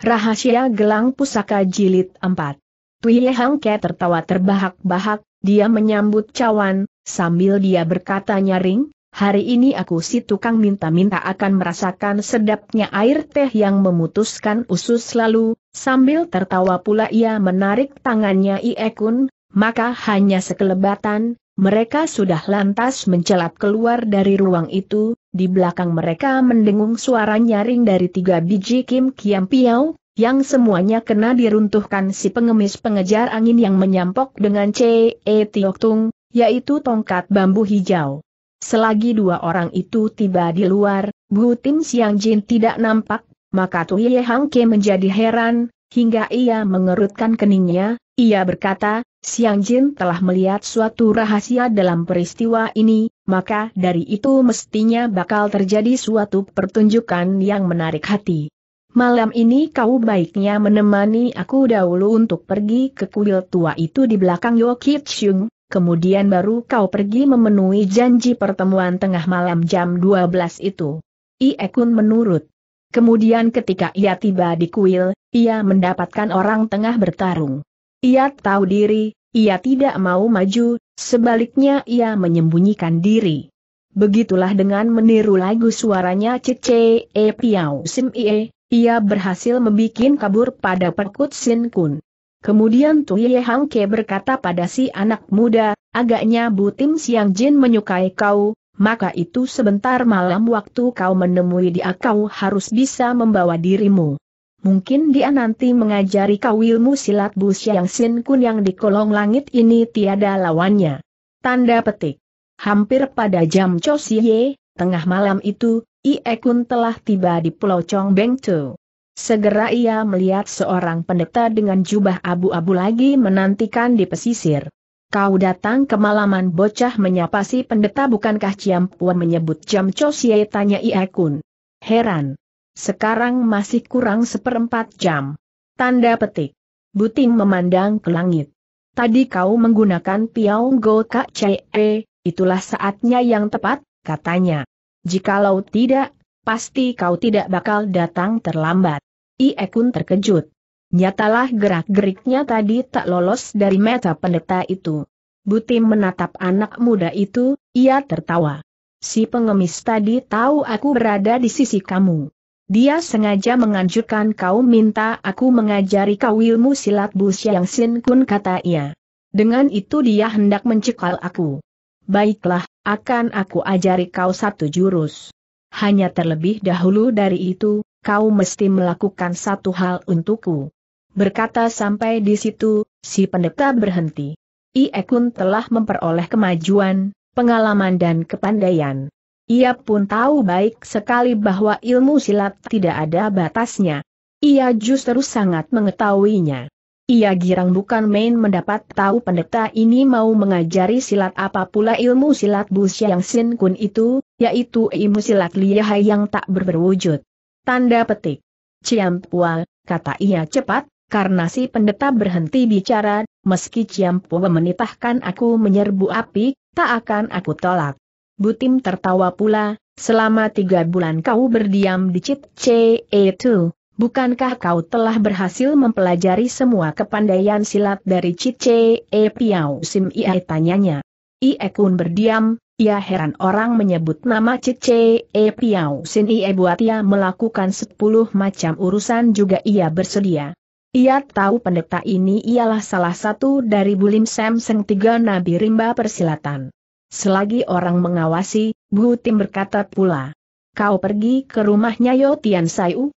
Rahasia Gelang Pusaka Jilid 4 Tui Hangke tertawa terbahak-bahak, dia menyambut cawan, sambil dia berkata nyaring, hari ini aku si tukang minta-minta akan merasakan sedapnya air teh yang memutuskan usus lalu, sambil tertawa pula ia menarik tangannya Iekun, maka hanya sekelebatan, mereka sudah lantas mencelat keluar dari ruang itu, di belakang mereka mendengung suara nyaring dari tiga biji Kim Kiam Piao, yang semuanya kena diruntuhkan si pengemis pengejar angin yang menyampok dengan C.E. Tiok Tung, yaitu tongkat bambu hijau. Selagi dua orang itu tiba di luar, Bu Tim Siang Jin tidak nampak, maka Tuye Hang Ke menjadi heran, hingga ia mengerutkan keningnya, ia berkata, Siang Jin telah melihat suatu rahasia dalam peristiwa ini, maka dari itu mestinya bakal terjadi suatu pertunjukan yang menarik hati. Malam ini kau baiknya menemani aku dahulu untuk pergi ke kuil tua itu di belakang Yokitshung, kemudian baru kau pergi memenuhi janji pertemuan tengah malam jam 12 itu. Iekun menurut. Kemudian ketika ia tiba di kuil, ia mendapatkan orang tengah bertarung. Ia tahu diri, ia tidak mau maju, sebaliknya ia menyembunyikan diri. Begitulah dengan meniru lagu suaranya Cece E Piao Sim Ie, ia berhasil membuat kabur pada Perkut Sin Kun. Kemudian Tuye Hang Ke berkata pada si anak muda, agaknya Butim Siang Jin menyukai kau, maka itu sebentar malam waktu kau menemui dia kau harus bisa membawa dirimu. Mungkin dia nanti mengajari kau ilmu silat bus yang Sin Kun yang di kolong langit ini tiada lawannya. Tanda petik. Hampir pada jam Chosie, tengah malam itu, Ie Kun telah tiba di Pulau Chong Beng Tu. Segera ia melihat seorang pendeta dengan jubah abu-abu lagi menantikan di pesisir. Kau datang ke malaman bocah menyapa si pendeta bukankah Ciam Ciampuan menyebut jam Chosie tanya Ie Kun. Heran sekarang masih kurang seperempat jam. Tanda petik. Buting memandang ke langit. Tadi kau menggunakan Piaung Go Kak Cie, itulah saatnya yang tepat, katanya. Jikalau tidak, pasti kau tidak bakal datang terlambat. Iekun terkejut. Nyatalah gerak-geriknya tadi tak lolos dari mata pendeta itu. Butim menatap anak muda itu, ia tertawa. Si pengemis tadi tahu aku berada di sisi kamu. Dia sengaja menganjurkan kau minta aku mengajari kau ilmu silat Bu yang Sin Kun kata ia. Dengan itu dia hendak mencekal aku. Baiklah, akan aku ajari kau satu jurus. Hanya terlebih dahulu dari itu, kau mesti melakukan satu hal untukku. Berkata sampai di situ, si pendeta berhenti. Iekun telah memperoleh kemajuan, pengalaman dan kepandaian. Ia pun tahu baik sekali bahwa ilmu silat tidak ada batasnya. Ia justru sangat mengetahuinya. Ia girang bukan main mendapat tahu pendeta ini mau mengajari silat apa pula ilmu silat Bu Xiang Sin Kun itu, yaitu ilmu silat liahai yang tak berwujud. Tanda petik. Ciampual, kata ia cepat, karena si pendeta berhenti bicara, meski Ciampu menitahkan aku menyerbu api, tak akan aku tolak. Butim tertawa pula, selama tiga bulan kau berdiam di Cit C itu, eh, bukankah kau telah berhasil mempelajari semua kepandaian silat dari Cit C E eh, Piau Sim Ia tanyanya. Ia Kun berdiam, ia heran orang menyebut nama Cit C E eh, Piau Sin buat ia melakukan sepuluh macam urusan juga ia bersedia. Ia tahu pendeta ini ialah salah satu dari Bulim Seng tiga Nabi Rimba Persilatan. Selagi orang mengawasi, Bu Tim berkata pula. Kau pergi ke rumahnya Yo Tian Saiu?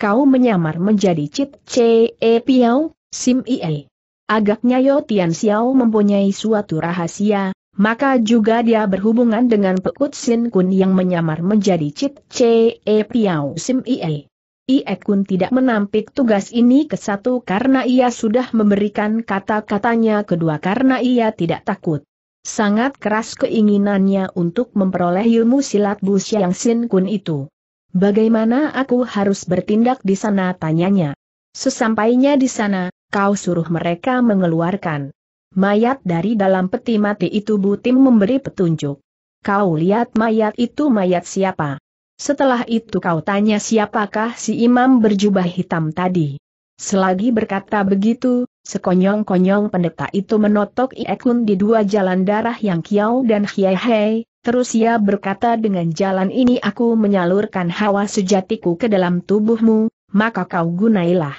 Kau menyamar menjadi Cit C E Piao, Sim Ie. Agaknya Yo Tian Xiao mempunyai suatu rahasia, maka juga dia berhubungan dengan Pekut Sin Kun yang menyamar menjadi Cit C E Piao Sim Ie. Ie Kun tidak menampik tugas ini ke satu karena ia sudah memberikan kata-katanya kedua karena ia tidak takut. Sangat keras keinginannya untuk memperoleh ilmu silat Bu yang Sin Kun itu. Bagaimana aku harus bertindak di sana tanyanya. Sesampainya di sana, kau suruh mereka mengeluarkan mayat dari dalam peti mati itu Butim memberi petunjuk. Kau lihat mayat itu mayat siapa? Setelah itu kau tanya siapakah si imam berjubah hitam tadi. Selagi berkata begitu, Sekonyong-konyong pendeta itu menotok Iekun di dua jalan darah yang Kiau dan Hiai Hei, terus ia berkata dengan jalan ini aku menyalurkan hawa sejatiku ke dalam tubuhmu, maka kau gunailah.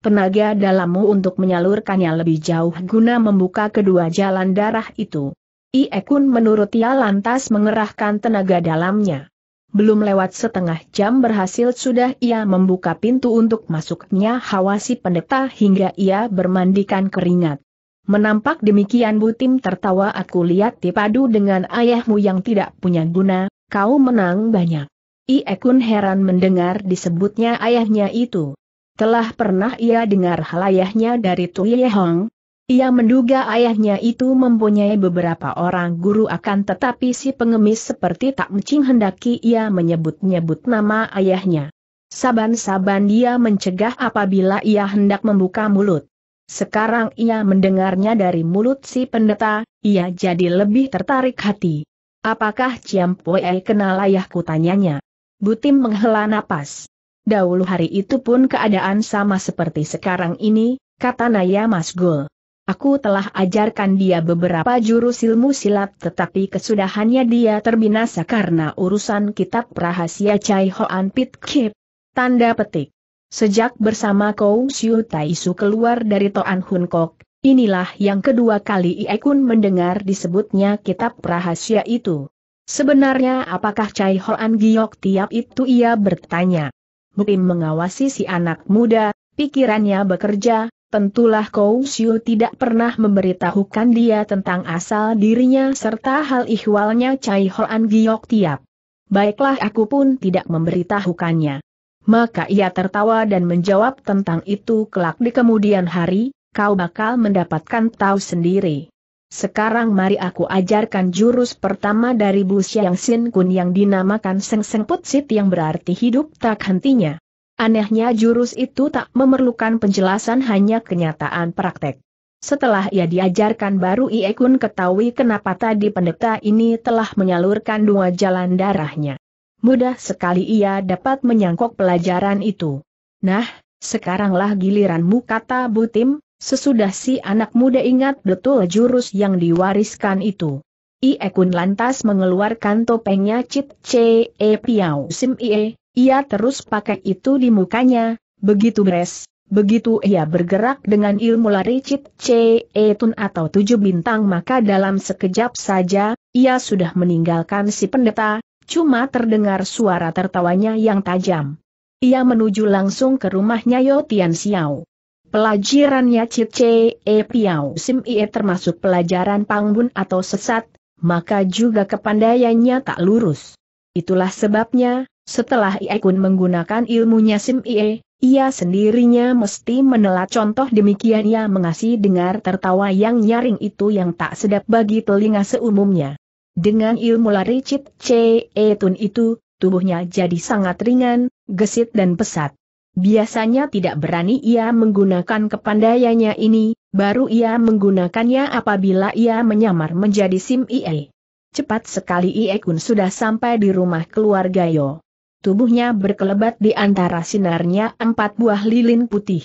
Tenaga dalammu untuk menyalurkannya lebih jauh guna membuka kedua jalan darah itu. Iekun menuruti ia lantas mengerahkan tenaga dalamnya belum lewat setengah jam berhasil sudah ia membuka pintu untuk masuknya hawa si pendeta hingga ia bermandikan keringat. Menampak demikian Butim tertawa aku lihat dipadu dengan ayahmu yang tidak punya guna, kau menang banyak. Iekun heran mendengar disebutnya ayahnya itu. Telah pernah ia dengar hal ayahnya dari Tuyehong. Ia menduga ayahnya itu mempunyai beberapa orang guru akan tetapi si pengemis seperti tak mencing hendaki ia menyebut-nyebut nama ayahnya. Saban-saban dia mencegah apabila ia hendak membuka mulut. Sekarang ia mendengarnya dari mulut si pendeta, ia jadi lebih tertarik hati. Apakah Ciam Poe kenal ayahku tanyanya? Butim menghela napas. Dahulu hari itu pun keadaan sama seperti sekarang ini, kata Naya Masgul. Aku telah ajarkan dia beberapa jurus ilmu silat tetapi kesudahannya dia terbinasa karena urusan kitab rahasia Chai Hoan Pit Kip. Tanda petik. Sejak bersama Kou Siu Taisu keluar dari Toan Hun Kok, inilah yang kedua kali Ie Kun mendengar disebutnya kitab rahasia itu. Sebenarnya apakah Chai Hoan Giok tiap itu ia bertanya. Mukim mengawasi si anak muda, pikirannya bekerja, Tentulah Kou Siu tidak pernah memberitahukan dia tentang asal dirinya serta hal ihwalnya Cai Hoan Giok Tiap. Baiklah aku pun tidak memberitahukannya. Maka ia tertawa dan menjawab tentang itu kelak di kemudian hari, kau bakal mendapatkan tahu sendiri. Sekarang mari aku ajarkan jurus pertama dari Bu Xiang Sin Kun yang dinamakan Seng Seng Put Sit yang berarti hidup tak hentinya. Anehnya jurus itu tak memerlukan penjelasan hanya kenyataan praktek. Setelah ia diajarkan baru Iekun ketahui kenapa tadi pendeta ini telah menyalurkan dua jalan darahnya. Mudah sekali ia dapat menyangkok pelajaran itu. Nah, sekaranglah giliranmu kata Butim, sesudah si anak muda ingat betul jurus yang diwariskan itu. Iekun lantas mengeluarkan topengnya Cip Ce E Piao Sim Ie, ia terus pakai itu di mukanya, begitu beres, Begitu ia bergerak dengan ilmu lari cip Ce Tun atau tujuh bintang maka dalam sekejap saja, ia sudah meninggalkan si pendeta, cuma terdengar suara tertawanya yang tajam. Ia menuju langsung ke rumahnya Yo Tian Xiao. Pelajarannya Cip Ce E Piao Sim Ie termasuk pelajaran pangbun atau sesat, maka juga kepandaiannya tak lurus. Itulah sebabnya, setelah Ie Kun menggunakan ilmunya Sim Ie, ia sendirinya mesti menela contoh demikian ia mengasih dengar tertawa yang nyaring itu yang tak sedap bagi telinga seumumnya. Dengan ilmu lari Cit Ce Tun itu, tubuhnya jadi sangat ringan, gesit dan pesat. Biasanya tidak berani ia menggunakan kepandaiannya ini, baru ia menggunakannya apabila ia menyamar menjadi Sim Ie. Cepat sekali Ie Kun sudah sampai di rumah keluarga Yo tubuhnya berkelebat di antara sinarnya empat buah lilin putih.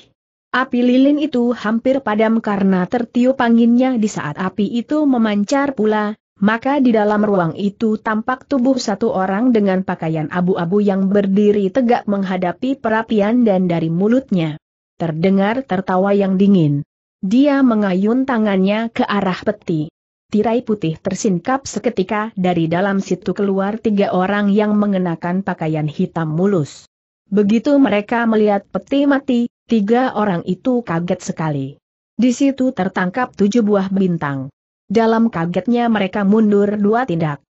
Api lilin itu hampir padam karena tertiup anginnya di saat api itu memancar pula, maka di dalam ruang itu tampak tubuh satu orang dengan pakaian abu-abu yang berdiri tegak menghadapi perapian dan dari mulutnya. Terdengar tertawa yang dingin. Dia mengayun tangannya ke arah peti. Tirai putih tersingkap seketika dari dalam situ keluar tiga orang yang mengenakan pakaian hitam mulus. Begitu mereka melihat peti mati, tiga orang itu kaget sekali. Di situ tertangkap tujuh buah bintang. Dalam kagetnya mereka mundur dua tindak.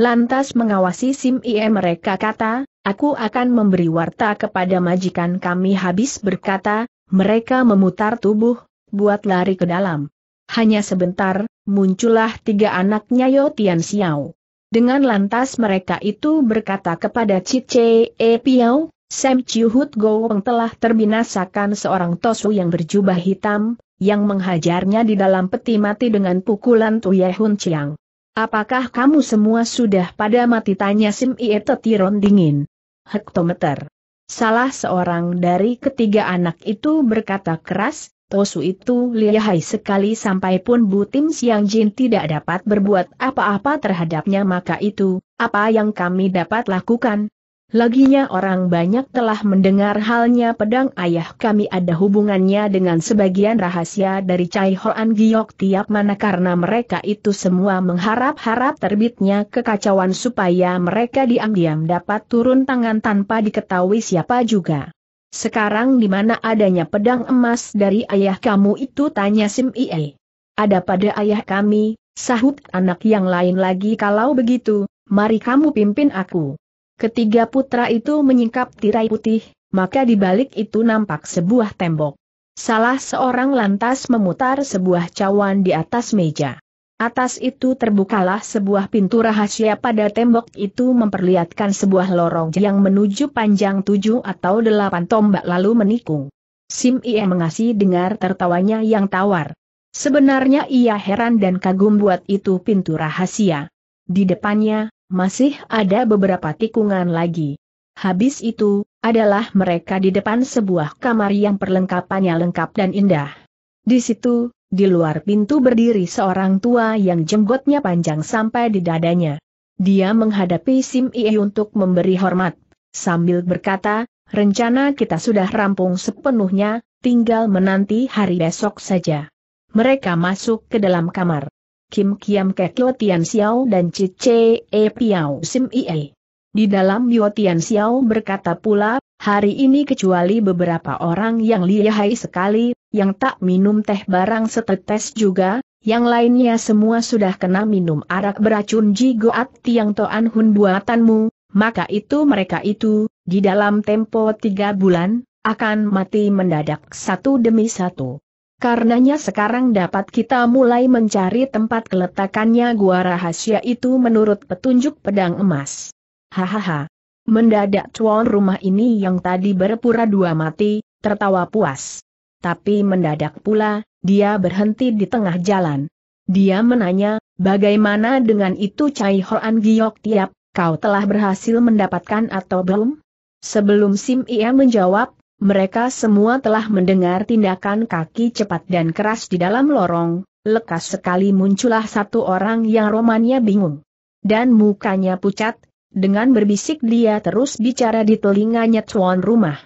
Lantas mengawasi Sim Ie mereka kata, aku akan memberi warta kepada majikan kami habis berkata, mereka memutar tubuh, buat lari ke dalam. Hanya sebentar, muncullah tiga anaknya Yo Tian Xiao. Dengan lantas mereka itu berkata kepada Cice E Piao, Sam Chiuhut Gowong telah terbinasakan seorang Tosu yang berjubah hitam, yang menghajarnya di dalam peti mati dengan pukulan Hun Chiang. Apakah kamu semua sudah pada mati tanya Sim Ie Tetiron dingin? Hektometer. Salah seorang dari ketiga anak itu berkata keras, Tosu itu lihai sekali sampai pun Butim Siang Jin tidak dapat berbuat apa-apa terhadapnya maka itu, apa yang kami dapat lakukan? Laginya orang banyak telah mendengar halnya pedang ayah kami ada hubungannya dengan sebagian rahasia dari Cai Hoan Giok tiap mana karena mereka itu semua mengharap-harap terbitnya kekacauan supaya mereka diam-diam dapat turun tangan tanpa diketahui siapa juga. Sekarang di mana adanya pedang emas dari ayah kamu itu tanya Sim Ie. Ada pada ayah kami, sahut anak yang lain lagi kalau begitu, mari kamu pimpin aku. Ketiga putra itu menyingkap tirai putih, maka di balik itu nampak sebuah tembok. Salah seorang lantas memutar sebuah cawan di atas meja. Atas itu terbukalah sebuah pintu rahasia pada tembok itu memperlihatkan sebuah lorong yang menuju panjang tujuh atau delapan tombak lalu menikung. Sim Ie mengasi dengar tertawanya yang tawar. Sebenarnya ia heran dan kagum buat itu pintu rahasia. Di depannya, masih ada beberapa tikungan lagi. Habis itu, adalah mereka di depan sebuah kamar yang perlengkapannya lengkap dan indah. Di situ, di luar pintu berdiri seorang tua yang jenggotnya panjang sampai di dadanya. Dia menghadapi Sim Ie untuk memberi hormat, sambil berkata, rencana kita sudah rampung sepenuhnya, tinggal menanti hari besok saja. Mereka masuk ke dalam kamar. Kim Kiam Kekyo Tian Xiao dan Cice E Piao Sim Ie. Di dalam Yo Tian Xiao berkata pula, Hari ini kecuali beberapa orang yang lihai sekali, yang tak minum teh barang setetes juga, yang lainnya semua sudah kena minum arak beracun jigoat tiang toan hun buatanmu, maka itu mereka itu, di dalam tempo tiga bulan, akan mati mendadak satu demi satu. Karenanya sekarang dapat kita mulai mencari tempat keletakannya gua rahasia itu menurut petunjuk pedang emas. Hahaha. Mendadak tuan rumah ini yang tadi berpura dua mati, tertawa puas. Tapi mendadak pula, dia berhenti di tengah jalan. Dia menanya, bagaimana dengan itu Cai Hoan Giok Tiap, kau telah berhasil mendapatkan atau belum? Sebelum Sim Ia menjawab, mereka semua telah mendengar tindakan kaki cepat dan keras di dalam lorong, lekas sekali muncullah satu orang yang romannya bingung. Dan mukanya pucat, dengan berbisik dia terus bicara di telinganya tuan rumah.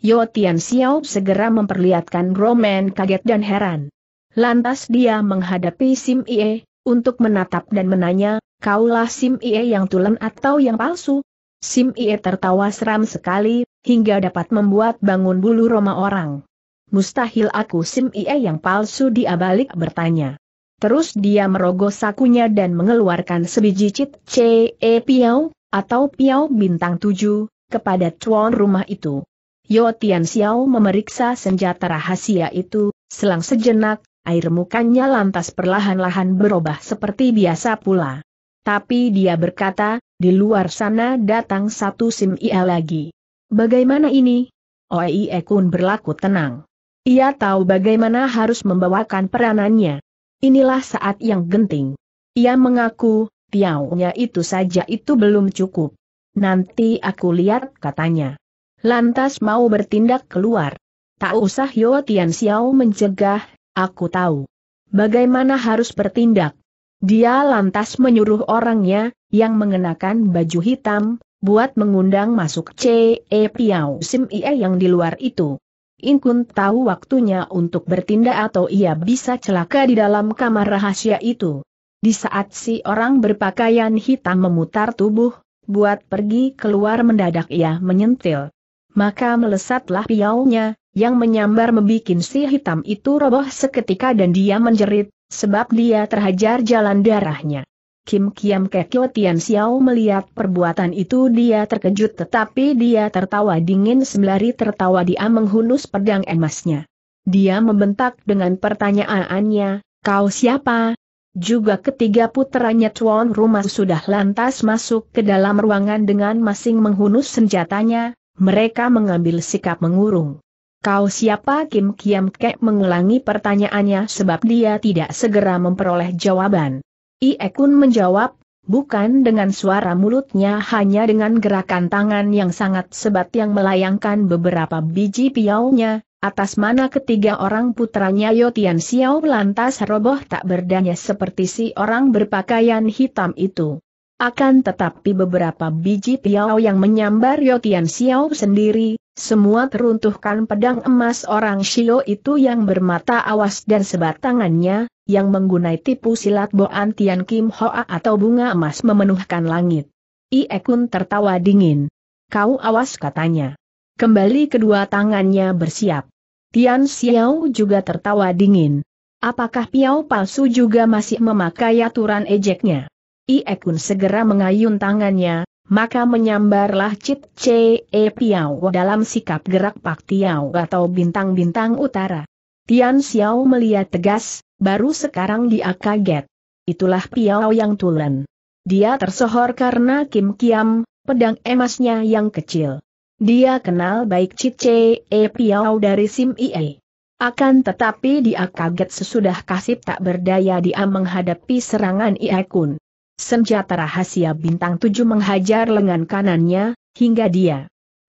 Yo Tian Xiao segera memperlihatkan Roman kaget dan heran. Lantas dia menghadapi Sim Ie, untuk menatap dan menanya, kaulah Sim Ie yang tulen atau yang palsu? Sim Ie tertawa seram sekali, hingga dapat membuat bangun bulu roma orang. Mustahil aku Sim Ie yang palsu dia balik bertanya. Terus dia merogoh sakunya dan mengeluarkan sebiji cit C.E. Piau, atau Piao Bintang Tujuh kepada tuan rumah itu. Yo Tian Xiao memeriksa senjata rahasia itu, selang sejenak, air mukanya lantas perlahan-lahan berubah seperti biasa pula. Tapi dia berkata, di luar sana datang satu Sim Ia lagi. Bagaimana ini? Oei Ekun berlaku tenang. Ia tahu bagaimana harus membawakan peranannya. Inilah saat yang genting. Ia mengaku, Tiaunya itu saja itu belum cukup. Nanti aku lihat katanya. Lantas mau bertindak keluar. Tak usah Yo Tian Xiao mencegah, aku tahu. Bagaimana harus bertindak? Dia lantas menyuruh orangnya, yang mengenakan baju hitam, buat mengundang masuk C.E. E Piao Sim Ie yang di luar itu. Inkun tahu waktunya untuk bertindak atau ia bisa celaka di dalam kamar rahasia itu. Di saat si orang berpakaian hitam memutar tubuh, buat pergi keluar mendadak ia menyentil. Maka melesatlah piaunya, yang menyambar membikin si hitam itu roboh seketika dan dia menjerit, sebab dia terhajar jalan darahnya. Kim Kiam Kekyo Tian Xiao melihat perbuatan itu dia terkejut tetapi dia tertawa dingin sembari tertawa dia menghunus pedang emasnya. Dia membentak dengan pertanyaannya, kau siapa, juga ketiga putranya tuan rumah sudah lantas masuk ke dalam ruangan dengan masing menghunus senjatanya, mereka mengambil sikap mengurung. Kau siapa Kim Kiam Kek mengulangi pertanyaannya sebab dia tidak segera memperoleh jawaban. Ie Kun menjawab, bukan dengan suara mulutnya hanya dengan gerakan tangan yang sangat sebat yang melayangkan beberapa biji piaunya, atas mana ketiga orang putranya Yotian Xiao lantas roboh tak berdaya seperti si orang berpakaian hitam itu. Akan tetapi beberapa biji piau yang menyambar Yotian Xiao sendiri, semua teruntuhkan pedang emas orang Shio itu yang bermata awas dan sebatangannya, yang menggunai tipu silat Boan Tian Kim Hoa atau bunga emas memenuhkan langit. Iekun tertawa dingin. Kau awas katanya. Kembali kedua tangannya bersiap. Tian Xiao juga tertawa dingin. Apakah Piao palsu juga masih memakai aturan ejeknya? Ie Kun segera mengayun tangannya, maka menyambarlah Cit Ce e Piao dalam sikap gerak Pak Tiao atau bintang-bintang utara. Tian Xiao melihat tegas, baru sekarang dia kaget. Itulah Piao yang tulen. Dia tersohor karena Kim Kiam, pedang emasnya yang kecil. Dia kenal baik Cice E eh, Piao dari Sim Ie. Akan tetapi dia kaget sesudah kasip tak berdaya dia menghadapi serangan Ie Kun. Senjata rahasia bintang tujuh menghajar lengan kanannya, hingga dia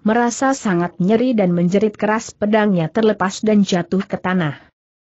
merasa sangat nyeri dan menjerit keras pedangnya terlepas dan jatuh ke tanah.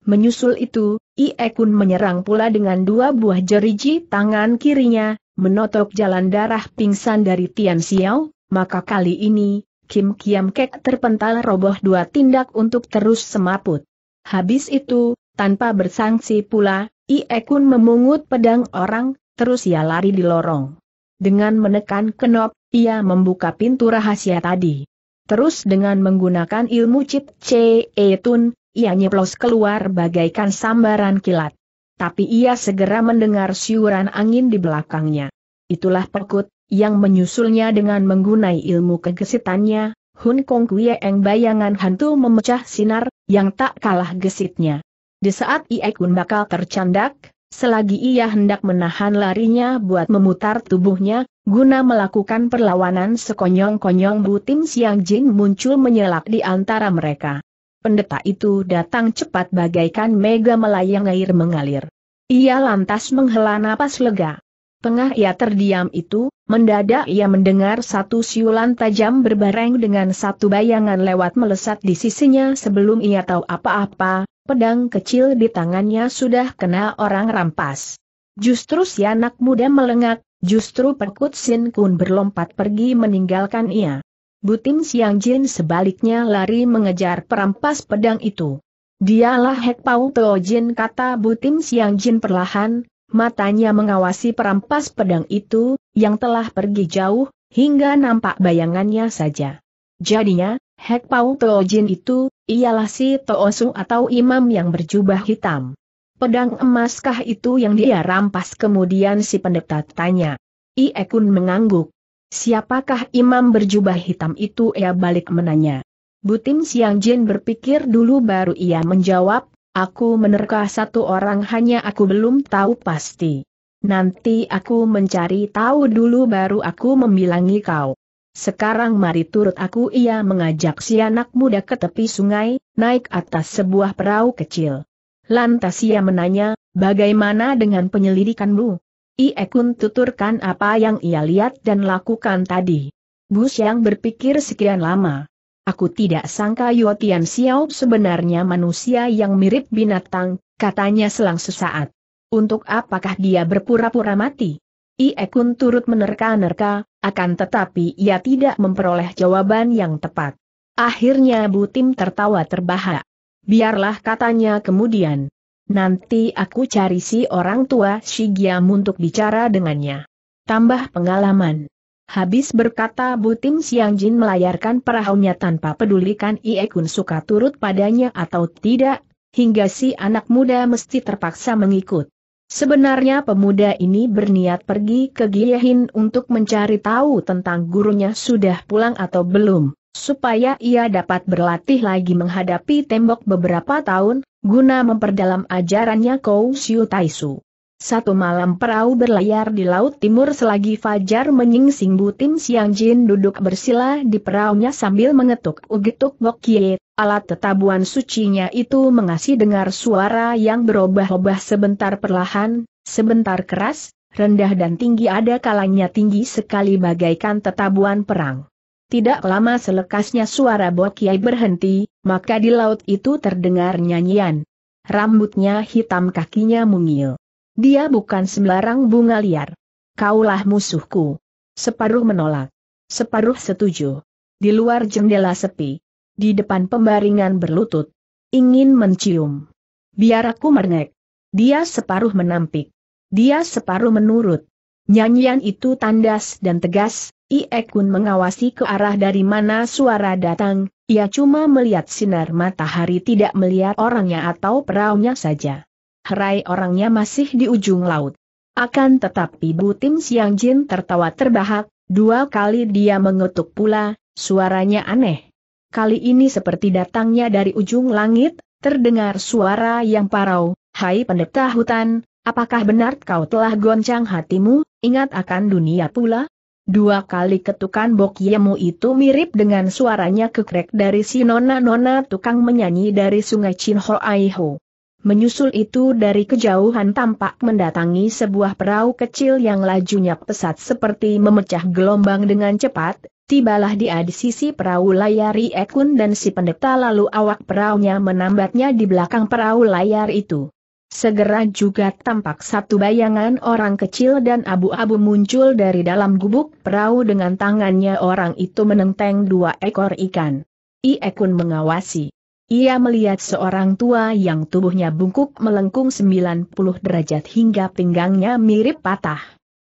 Menyusul itu, Ie Kun menyerang pula dengan dua buah jeriji tangan kirinya, menotok jalan darah pingsan dari Tian Xiao, maka kali ini, Kim Kiam Kek terpental roboh dua tindak untuk terus semaput. Habis itu, tanpa bersangsi pula, Ie Kun memungut pedang orang, terus ia lari di lorong. Dengan menekan kenop, ia membuka pintu rahasia tadi. Terus dengan menggunakan ilmu Cip Ce Tun, ia nyeplos keluar bagaikan sambaran kilat. Tapi ia segera mendengar siuran angin di belakangnya. Itulah pekut yang menyusulnya dengan menggunai ilmu kegesitannya, Hun Kong yang bayangan hantu memecah sinar, yang tak kalah gesitnya. Di saat Ie Kun bakal tercandak, selagi ia hendak menahan larinya buat memutar tubuhnya, guna melakukan perlawanan sekonyong-konyong Butim Siang Jin muncul menyelak di antara mereka. Pendeta itu datang cepat bagaikan mega melayang air mengalir. Ia lantas menghela napas lega. Tengah ia terdiam itu, mendadak ia mendengar satu siulan tajam berbareng dengan satu bayangan lewat melesat di sisinya sebelum ia tahu apa-apa, pedang kecil di tangannya sudah kena orang rampas. Justru si anak muda melengak, justru Perkut Sin Kun berlompat pergi meninggalkan ia. Butim Siang Jin sebaliknya lari mengejar perampas pedang itu. Dialah Hek Pau Teo Jin kata Butim Siang Jin perlahan, matanya mengawasi perampas pedang itu, yang telah pergi jauh, hingga nampak bayangannya saja. Jadinya, Hek Pau Tojin itu, ialah si Toosung atau imam yang berjubah hitam. Pedang emaskah itu yang dia rampas kemudian si pendeta tanya. Ie Kun mengangguk. Siapakah imam berjubah hitam itu ia balik menanya. Butim Siang Jin berpikir dulu baru ia menjawab, Aku menerka satu orang hanya aku belum tahu pasti. Nanti aku mencari tahu dulu baru aku membilangi kau. Sekarang mari turut aku ia mengajak si anak muda ke tepi sungai, naik atas sebuah perahu kecil. Lantas ia menanya, bagaimana dengan penyelidikanmu? Iekun tuturkan apa yang ia lihat dan lakukan tadi. Bus yang berpikir sekian lama. Aku tidak sangka Yotian Xiao sebenarnya manusia yang mirip binatang, katanya selang sesaat. Untuk apakah dia berpura-pura mati? Ie turut menerka-nerka, akan tetapi ia tidak memperoleh jawaban yang tepat. Akhirnya Butim tertawa terbahak. Biarlah katanya kemudian. Nanti aku cari si orang tua Shigiam untuk bicara dengannya. Tambah pengalaman. Habis berkata Butim Siang Jin melayarkan perahunya tanpa pedulikan Ie Kun suka turut padanya atau tidak, hingga si anak muda mesti terpaksa mengikut. Sebenarnya pemuda ini berniat pergi ke Giyahin untuk mencari tahu tentang gurunya sudah pulang atau belum, supaya ia dapat berlatih lagi menghadapi tembok beberapa tahun, guna memperdalam ajarannya Kou Siu Taisu. Satu malam perahu berlayar di Laut Timur selagi Fajar menyingsing Butim Siang Jin duduk bersila di perahunya sambil mengetuk ugetuk bokie, alat tetabuan sucinya itu mengasih dengar suara yang berubah-ubah sebentar perlahan, sebentar keras, rendah dan tinggi ada kalanya tinggi sekali bagaikan tetabuan perang. Tidak lama selekasnya suara bokye berhenti, maka di laut itu terdengar nyanyian. Rambutnya hitam kakinya mungil. Dia bukan sembarang bunga liar. Kaulah musuhku. Separuh menolak. Separuh setuju. Di luar jendela sepi. Di depan pembaringan berlutut. Ingin mencium. Biar aku merengek. Dia separuh menampik. Dia separuh menurut. Nyanyian itu tandas dan tegas, Iekun mengawasi ke arah dari mana suara datang, ia cuma melihat sinar matahari tidak melihat orangnya atau peraunya saja. Rai orangnya masih di ujung laut. Akan tetapi Butim Siang Jin tertawa terbahak, dua kali dia mengetuk pula, suaranya aneh. Kali ini seperti datangnya dari ujung langit, terdengar suara yang parau, Hai pendeta hutan, apakah benar kau telah goncang hatimu, ingat akan dunia pula? Dua kali ketukan Bokyemu itu mirip dengan suaranya kekrek dari si nona-nona tukang menyanyi dari sungai Chin Ho Menyusul itu dari kejauhan tampak mendatangi sebuah perahu kecil yang lajunya pesat seperti memecah gelombang dengan cepat, tibalah dia di sisi perahu layari Ekun dan si pendeta lalu awak perahunya menambatnya di belakang perahu layar itu. Segera juga tampak satu bayangan orang kecil dan abu-abu muncul dari dalam gubuk perahu dengan tangannya orang itu menenteng dua ekor ikan. Iekun mengawasi. Ia melihat seorang tua yang tubuhnya bungkuk melengkung 90 derajat hingga pinggangnya mirip patah.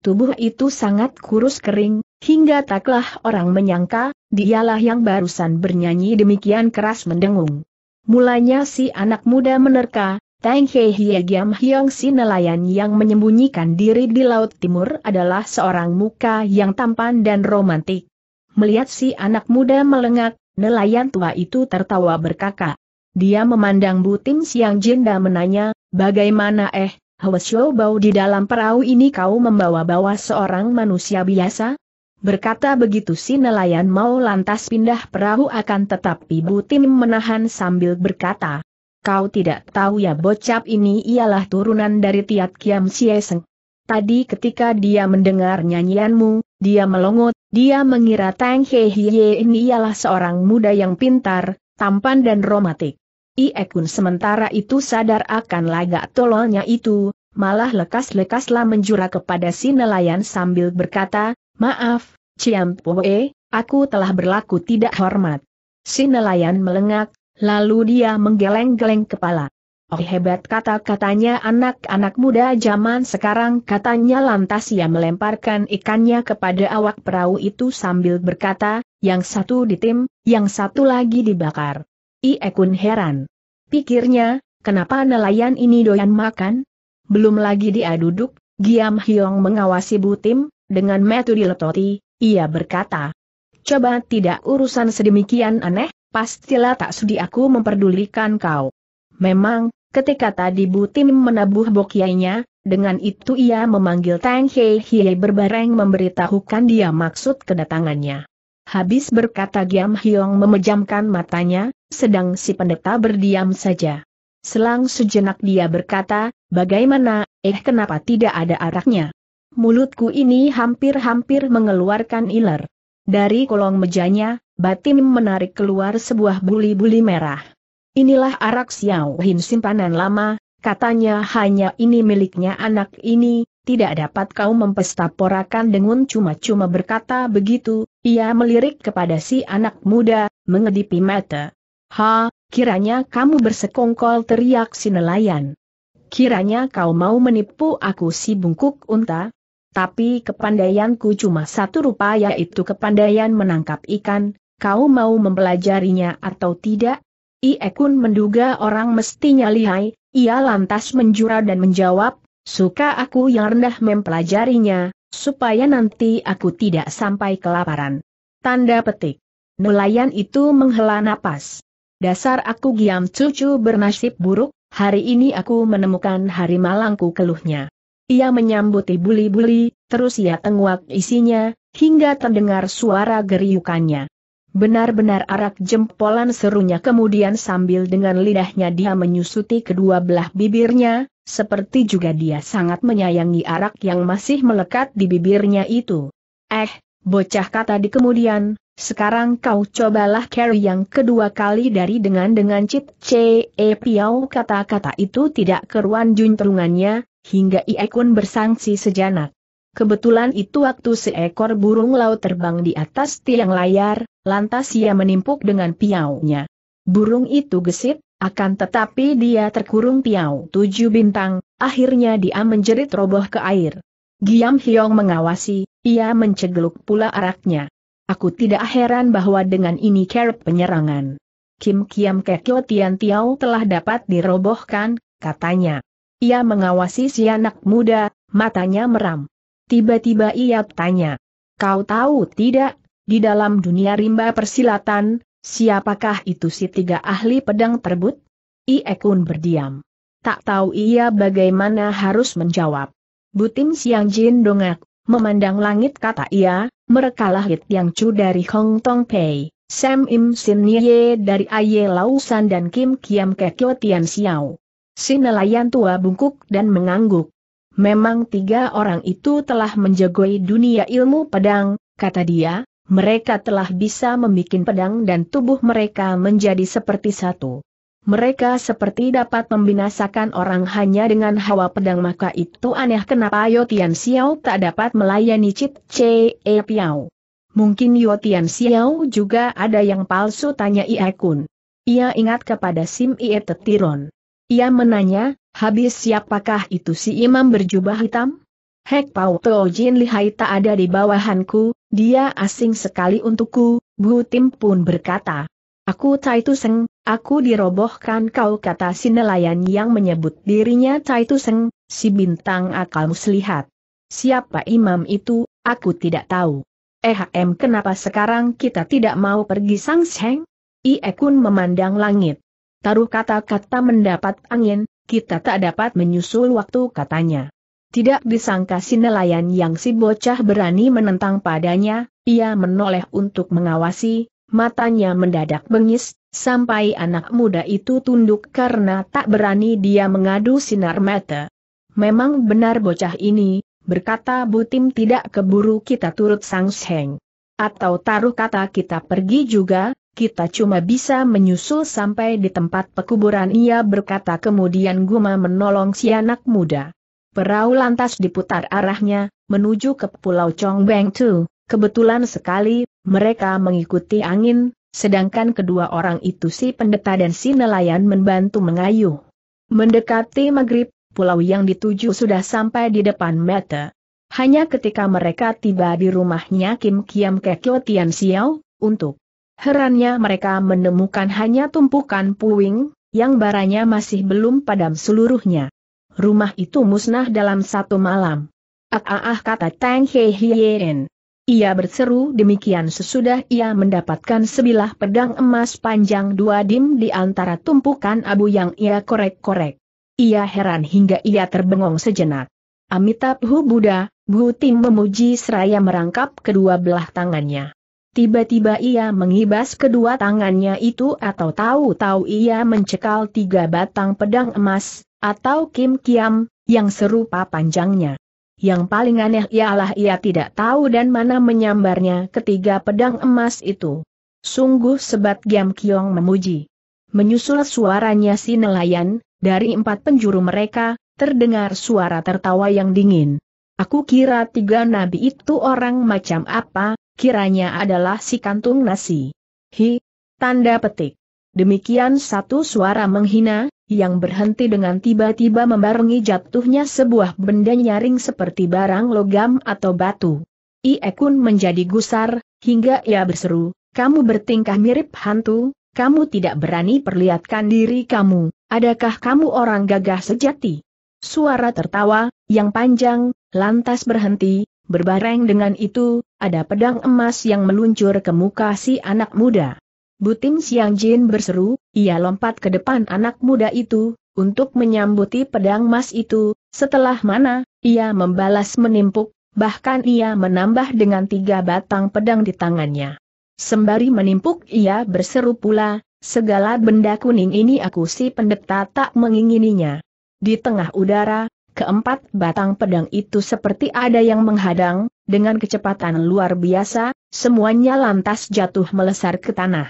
Tubuh itu sangat kurus kering, hingga taklah orang menyangka, dialah yang barusan bernyanyi demikian keras mendengung. Mulanya si anak muda menerka, Tang Hei Hie Giam Hyong si nelayan yang menyembunyikan diri di Laut Timur adalah seorang muka yang tampan dan romantik. Melihat si anak muda melengak, Nelayan tua itu tertawa berkakak. Dia memandang Butim Siang Jinda menanya, bagaimana eh, bau di dalam perahu ini kau membawa-bawa seorang manusia biasa? Berkata begitu si nelayan mau lantas pindah perahu akan tetapi Butim menahan sambil berkata, Kau tidak tahu ya bocap ini ialah turunan dari Tiat Kiam Sieseng. Tadi ketika dia mendengar nyanyianmu, dia melongot, dia mengira Tang He Hiye ini ialah seorang muda yang pintar, tampan dan romantik. Ie Kun sementara itu sadar akan lagak tololnya itu, malah lekas-lekaslah menjura kepada si nelayan sambil berkata, Maaf, Ciam Poe, aku telah berlaku tidak hormat. Si nelayan melengak, lalu dia menggeleng-geleng kepala. Oh hebat kata-katanya anak-anak muda zaman sekarang katanya lantas ia melemparkan ikannya kepada awak perahu itu sambil berkata, yang satu ditim, yang satu lagi dibakar. Iekun heran. Pikirnya, kenapa nelayan ini doyan makan? Belum lagi dia duduk, Giam Hyong mengawasi Butim, dengan metode letoti, ia berkata. Coba tidak urusan sedemikian aneh, pastilah tak sudi aku memperdulikan kau. Memang, Ketika tadi Butim menabuh bokyainya, dengan itu ia memanggil Tang Hei Hei berbareng memberitahukan dia maksud kedatangannya. Habis berkata Giam Hyong memejamkan matanya, sedang si pendeta berdiam saja. Selang sejenak dia berkata, bagaimana, eh kenapa tidak ada araknya? Mulutku ini hampir-hampir mengeluarkan iler. Dari kolong mejanya, Batim menarik keluar sebuah buli-buli merah. Inilah arak Xiao Hin simpanan lama, katanya hanya ini miliknya anak ini, tidak dapat kau mempesta porakan dengan cuma-cuma berkata begitu, ia melirik kepada si anak muda, mengedipi mata. Ha, kiranya kamu bersekongkol teriak si nelayan. Kiranya kau mau menipu aku si bungkuk unta? Tapi kepandaianku cuma satu rupa yaitu kepandaian menangkap ikan, kau mau mempelajarinya atau tidak? Ie Kun menduga orang mestinya lihai, ia lantas menjura dan menjawab, suka aku yang rendah mempelajarinya, supaya nanti aku tidak sampai kelaparan. Tanda petik. Nelayan itu menghela napas. Dasar aku giam cucu bernasib buruk, hari ini aku menemukan hari malangku keluhnya. Ia menyambuti buli-buli, terus ia tenguak isinya, hingga terdengar suara geriukannya. Benar-benar arak jempolan serunya kemudian sambil dengan lidahnya dia menyusuti kedua belah bibirnya, seperti juga dia sangat menyayangi arak yang masih melekat di bibirnya itu. Eh, bocah kata di kemudian, sekarang kau cobalah carry yang kedua kali dari dengan-dengan cit ce e piau kata-kata itu tidak keruan juntrungannya, hingga Iekun bersangsi sejanak. Kebetulan itu waktu seekor burung laut terbang di atas tiang layar, lantas ia menimpuk dengan piaunya. Burung itu gesit, akan tetapi dia terkurung piau tujuh bintang, akhirnya dia menjerit roboh ke air. Giam Hyong mengawasi, ia mencegluk pula araknya. Aku tidak heran bahwa dengan ini kerap penyerangan. Kim Kiam Kekyo Tian Tiao telah dapat dirobohkan, katanya. Ia mengawasi si anak muda, matanya meram. Tiba-tiba ia bertanya, Kau tahu tidak, di dalam dunia rimba persilatan, siapakah itu si tiga ahli pedang terbut? Iekun berdiam. Tak tahu ia bagaimana harus menjawab. Butim Siang Jin dongak, memandang langit kata ia, mereka hit yang cu dari Hong Tong Pei, Sam Im Sin Ye dari Aye Lausan dan Kim Kiam Kekyo Tian Xiao. Si nelayan tua bungkuk dan mengangguk, Memang tiga orang itu telah menjagoi dunia ilmu pedang, kata dia, mereka telah bisa membuat pedang dan tubuh mereka menjadi seperti satu. Mereka seperti dapat membinasakan orang hanya dengan hawa pedang maka itu aneh kenapa Yotian Xiao tak dapat melayani Cip Che E Piao. Mungkin Yotian Xiao juga ada yang palsu tanya Ia Kun. Ia ingat kepada Sim Ie Tetiron. Ia menanya, Habis siapakah itu si imam berjubah hitam? Hek Pao Teo Jin Lihai tak ada di bawahanku, dia asing sekali untukku, Bu Tim pun berkata. Aku Tai Tu aku dirobohkan kau kata si nelayan yang menyebut dirinya Tai Tu si bintang akal muslihat. Siapa imam itu, aku tidak tahu. Ehm kenapa sekarang kita tidak mau pergi Sang Seng? Ie Kun memandang langit. Taruh kata-kata mendapat angin, kita tak dapat menyusul waktu katanya. Tidak disangka si nelayan yang si bocah berani menentang padanya, ia menoleh untuk mengawasi, matanya mendadak bengis, sampai anak muda itu tunduk karena tak berani dia mengadu sinar mata. Memang benar bocah ini, berkata Butim tidak keburu kita turut sang Atau taruh kata kita pergi juga, kita cuma bisa menyusul sampai di tempat pekuburan ia berkata kemudian Guma menolong si anak muda. Perahu lantas diputar arahnya, menuju ke Pulau Chongbeng Tu. Kebetulan sekali, mereka mengikuti angin, sedangkan kedua orang itu si pendeta dan si nelayan membantu mengayuh. Mendekati maghrib, pulau yang dituju sudah sampai di depan mata. Hanya ketika mereka tiba di rumahnya Kim Kiam Kekyo Tian Xiao, untuk Herannya mereka menemukan hanya tumpukan puing, yang baranya masih belum padam seluruhnya. Rumah itu musnah dalam satu malam. Ah, ah, ah kata Tang He Hien. Ia berseru demikian sesudah ia mendapatkan sebilah pedang emas panjang dua dim di antara tumpukan abu yang ia korek-korek. Ia heran hingga ia terbengong sejenak. Amitabhu Buddha, Bhutim memuji seraya merangkap kedua belah tangannya. Tiba-tiba ia mengibas kedua tangannya itu atau tahu-tahu ia mencekal tiga batang pedang emas, atau kim kiam, yang serupa panjangnya. Yang paling aneh ialah ia tidak tahu dan mana menyambarnya ketiga pedang emas itu. Sungguh sebat Giam Kiong memuji. Menyusul suaranya si nelayan, dari empat penjuru mereka, terdengar suara tertawa yang dingin. Aku kira tiga nabi itu orang macam apa, kiranya adalah si kantung nasi. Hi, tanda petik. Demikian satu suara menghina, yang berhenti dengan tiba-tiba membarungi jatuhnya sebuah benda nyaring seperti barang logam atau batu. Iekun menjadi gusar, hingga ia berseru, kamu bertingkah mirip hantu, kamu tidak berani perlihatkan diri kamu, adakah kamu orang gagah sejati? Suara tertawa, yang panjang, lantas berhenti, Berbareng dengan itu, ada pedang emas yang meluncur ke muka si anak muda. Butin Siang Jin berseru, ia lompat ke depan anak muda itu, untuk menyambuti pedang emas itu, setelah mana, ia membalas menimpuk, bahkan ia menambah dengan tiga batang pedang di tangannya. Sembari menimpuk ia berseru pula, segala benda kuning ini aku si pendeta tak mengingininya. Di tengah udara, Keempat batang pedang itu seperti ada yang menghadang, dengan kecepatan luar biasa, semuanya lantas jatuh melesar ke tanah.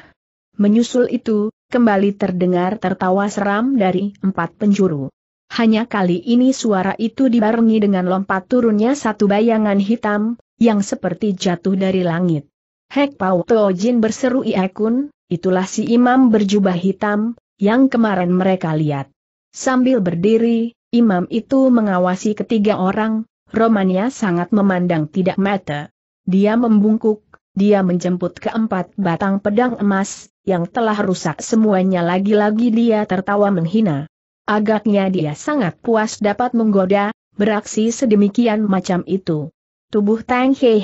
Menyusul itu, kembali terdengar tertawa seram dari empat penjuru. Hanya kali ini suara itu dibarengi dengan lompat turunnya satu bayangan hitam, yang seperti jatuh dari langit. Hek Pao Tojin berseru Iakun, itulah si imam berjubah hitam, yang kemarin mereka lihat. Sambil berdiri, Imam itu mengawasi ketiga orang, Romania sangat memandang tidak mata. Dia membungkuk, dia menjemput keempat batang pedang emas, yang telah rusak semuanya lagi-lagi dia tertawa menghina. Agaknya dia sangat puas dapat menggoda, beraksi sedemikian macam itu. Tubuh Tang He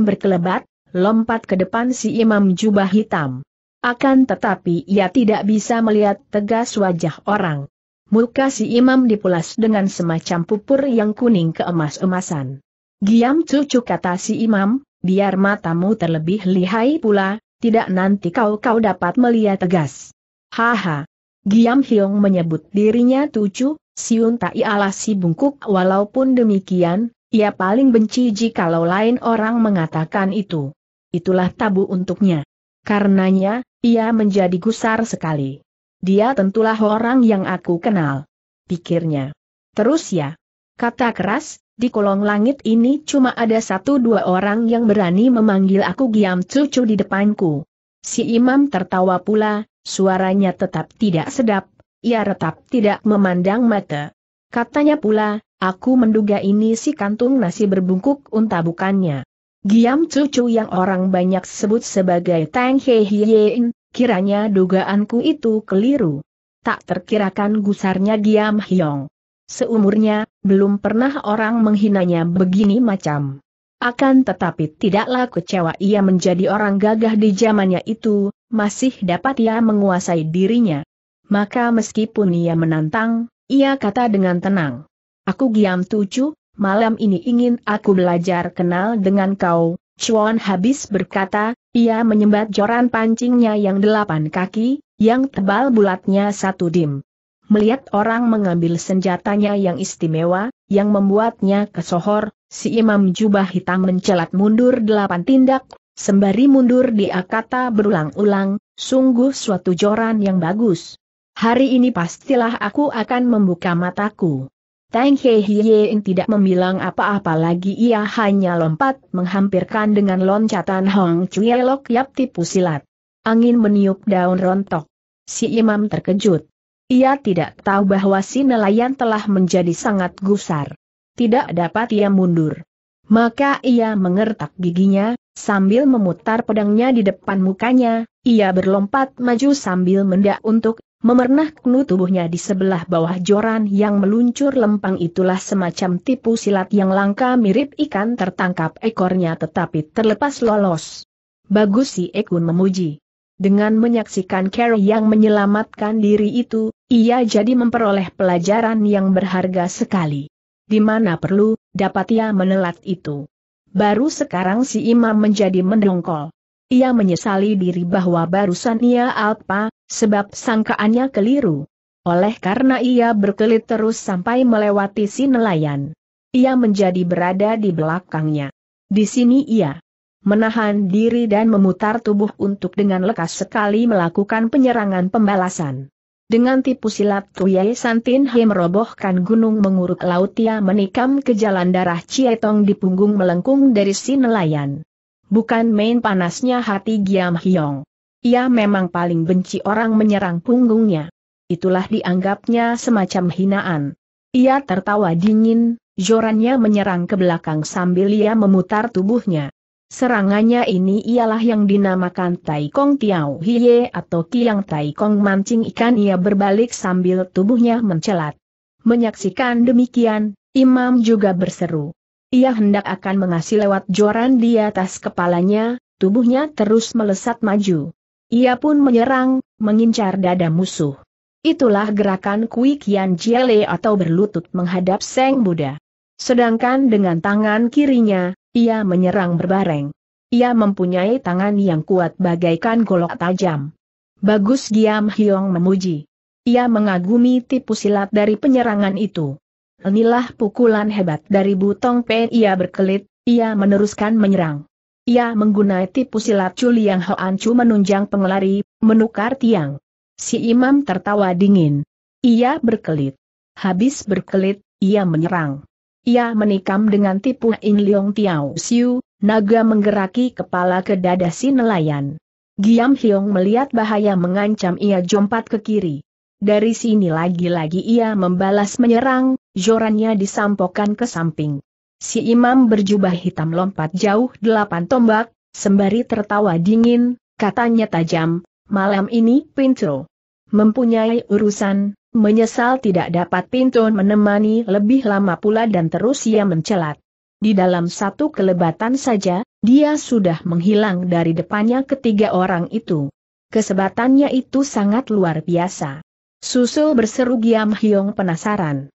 berkelebat, lompat ke depan si imam jubah hitam. Akan tetapi ia tidak bisa melihat tegas wajah orang. Muka si imam dipulas dengan semacam pupur yang kuning keemas-emasan. Giam cucu kata si imam, biar matamu terlebih lihai pula, tidak nanti kau-kau dapat melihat tegas. Haha. Giam Hyong menyebut dirinya tujuh, Siun tak ialah si bungkuk walaupun demikian, ia paling benci jikalau lain orang mengatakan itu. Itulah tabu untuknya. Karenanya, ia menjadi gusar sekali. Dia tentulah orang yang aku kenal. Pikirnya. Terus ya. Kata keras, di kolong langit ini cuma ada satu dua orang yang berani memanggil aku Giam Cucu di depanku. Si imam tertawa pula, suaranya tetap tidak sedap, ia tetap tidak memandang mata. Katanya pula, aku menduga ini si kantung nasi berbungkuk unta bukannya. Giam Cucu yang orang banyak sebut sebagai Tang Hei Hien, Kiranya dugaanku itu keliru. Tak terkirakan gusarnya Giam Hyong. Seumurnya, belum pernah orang menghinanya begini macam. Akan tetapi tidaklah kecewa ia menjadi orang gagah di zamannya itu, masih dapat ia menguasai dirinya. Maka meskipun ia menantang, ia kata dengan tenang. Aku Giam Tucu, malam ini ingin aku belajar kenal dengan kau, Chuan habis berkata, ia menyembat joran pancingnya yang delapan kaki, yang tebal bulatnya satu dim. Melihat orang mengambil senjatanya yang istimewa, yang membuatnya kesohor, si imam jubah hitam mencelat mundur delapan tindak, sembari mundur dia kata berulang-ulang, sungguh suatu joran yang bagus. Hari ini pastilah aku akan membuka mataku. Tang He tidak membilang apa-apa lagi ia hanya lompat menghampirkan dengan loncatan Hong Chui Lok Yap tipu silat. Angin meniup daun rontok. Si imam terkejut. Ia tidak tahu bahwa si nelayan telah menjadi sangat gusar. Tidak dapat ia mundur. Maka ia mengertak giginya, sambil memutar pedangnya di depan mukanya, ia berlompat maju sambil mendak untuk Memernah knu tubuhnya di sebelah bawah joran yang meluncur lempang itulah semacam tipu silat yang langka mirip ikan tertangkap ekornya tetapi terlepas lolos. Bagus si Ekun memuji. Dengan menyaksikan Carol yang menyelamatkan diri itu, ia jadi memperoleh pelajaran yang berharga sekali. Di mana perlu, dapat ia menelat itu. Baru sekarang si imam menjadi mendongkol. Ia menyesali diri bahwa barusan ia alpa, sebab sangkaannya keliru. Oleh karena ia berkelit terus sampai melewati si nelayan. Ia menjadi berada di belakangnya. Di sini ia menahan diri dan memutar tubuh untuk dengan lekas sekali melakukan penyerangan pembalasan. Dengan tipu silat Tuyai Santin He merobohkan gunung mengurut laut ia menikam ke jalan darah Cietong di punggung melengkung dari si nelayan. Bukan main panasnya hati Giam Hyong. Ia memang paling benci orang menyerang punggungnya. Itulah dianggapnya semacam hinaan. Ia tertawa dingin, jorannya menyerang ke belakang sambil ia memutar tubuhnya. Serangannya ini ialah yang dinamakan Taikong Tiao Hiye atau Kiang Taikong mancing ikan ia berbalik sambil tubuhnya mencelat. Menyaksikan demikian, Imam juga berseru. Ia hendak akan mengasih lewat joran di atas kepalanya, tubuhnya terus melesat maju. Ia pun menyerang, mengincar dada musuh. Itulah gerakan Kui Kian Jiele atau berlutut menghadap Seng Buddha. Sedangkan dengan tangan kirinya, ia menyerang berbareng. Ia mempunyai tangan yang kuat bagaikan golok tajam. Bagus Giam Hyong memuji. Ia mengagumi tipu silat dari penyerangan itu. Inilah pukulan hebat dari Butong Pen ia berkelit, ia meneruskan menyerang. Ia menggunai tipu silat Culi yang ancu menunjang pengelari, menukar tiang. Si imam tertawa dingin. Ia berkelit. Habis berkelit, ia menyerang. Ia menikam dengan tipu In Leong Tiao Siu, naga menggeraki kepala ke dada si nelayan. Giam Hiong melihat bahaya mengancam ia jompat ke kiri. Dari sini lagi-lagi ia membalas menyerang, jorannya disampokan ke samping. Si imam berjubah hitam lompat jauh delapan tombak, sembari tertawa dingin, katanya tajam, malam ini Pintro mempunyai urusan, menyesal tidak dapat Pintu menemani lebih lama pula dan terus ia mencelat. Di dalam satu kelebatan saja, dia sudah menghilang dari depannya ketiga orang itu. Kesebatannya itu sangat luar biasa. Susul berseru Giam Hyong penasaran.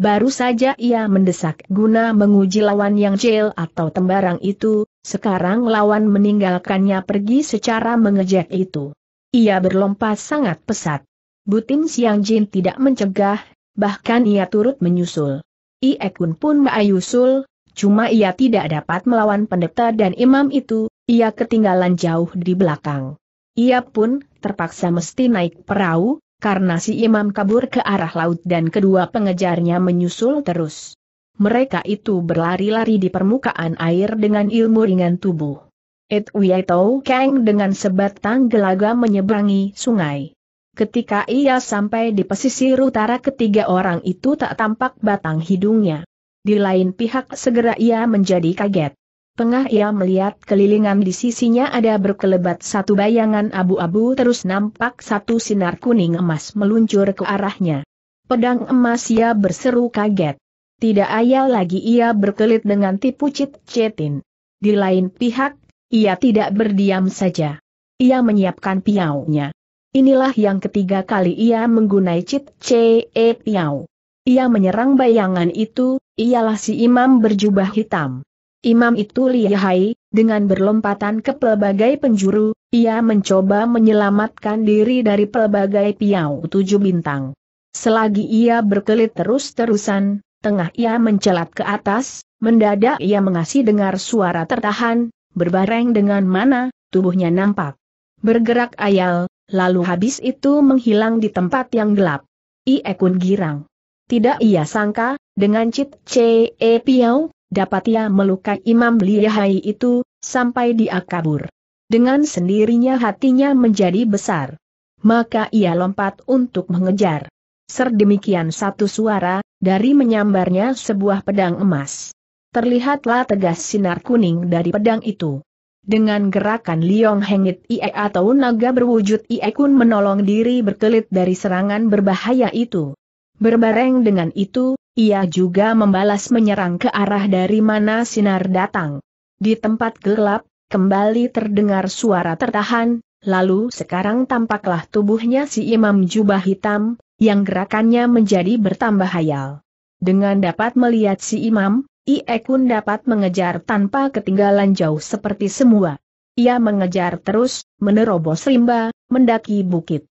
Baru saja ia mendesak guna menguji lawan yang jail atau tembarang itu, sekarang lawan meninggalkannya pergi secara mengejek itu. Ia berlompat sangat pesat. Butin Siang Jin tidak mencegah, bahkan ia turut menyusul. Iekun pun mengayusul, cuma ia tidak dapat melawan pendeta dan imam itu, ia ketinggalan jauh di belakang. Ia pun terpaksa mesti naik perahu, karena si imam kabur ke arah laut dan kedua pengejarnya menyusul terus. Mereka itu berlari-lari di permukaan air dengan ilmu ringan tubuh. Et Tau Kang dengan sebatang gelaga menyeberangi sungai. Ketika ia sampai di pesisir utara ketiga orang itu tak tampak batang hidungnya. Di lain pihak segera ia menjadi kaget. Pengah ia melihat kelilingan di sisinya ada berkelebat satu bayangan abu-abu terus nampak satu sinar kuning emas meluncur ke arahnya. Pedang emas ia berseru kaget. Tidak ayal lagi ia berkelit dengan tipu cit cetin Di lain pihak, ia tidak berdiam saja. Ia menyiapkan piaunya. Inilah yang ketiga kali ia menggunai cit-ce piau. Ia menyerang bayangan itu, ialah si imam berjubah hitam. Imam itu lihai, dengan berlompatan ke pelbagai penjuru, ia mencoba menyelamatkan diri dari pelbagai piau tujuh bintang. Selagi ia berkelit terus-terusan, tengah ia mencelat ke atas, mendadak ia mengasih dengar suara tertahan, berbareng dengan mana, tubuhnya nampak. Bergerak ayal, lalu habis itu menghilang di tempat yang gelap. Iekun girang. Tidak ia sangka, dengan cit ce piau, dapat ia melukai Imam Lihai itu, sampai dia kabur. Dengan sendirinya hatinya menjadi besar. Maka ia lompat untuk mengejar. Serdemikian satu suara, dari menyambarnya sebuah pedang emas. Terlihatlah tegas sinar kuning dari pedang itu. Dengan gerakan Liong Hengit Ie atau naga berwujud Ie Kun menolong diri berkelit dari serangan berbahaya itu. Berbareng dengan itu, ia juga membalas menyerang ke arah dari mana sinar datang. Di tempat gelap, kembali terdengar suara tertahan, lalu sekarang tampaklah tubuhnya si imam jubah hitam, yang gerakannya menjadi bertambah hayal. Dengan dapat melihat si imam, Iekun dapat mengejar tanpa ketinggalan jauh seperti semua. Ia mengejar terus, menerobos rimba, mendaki bukit.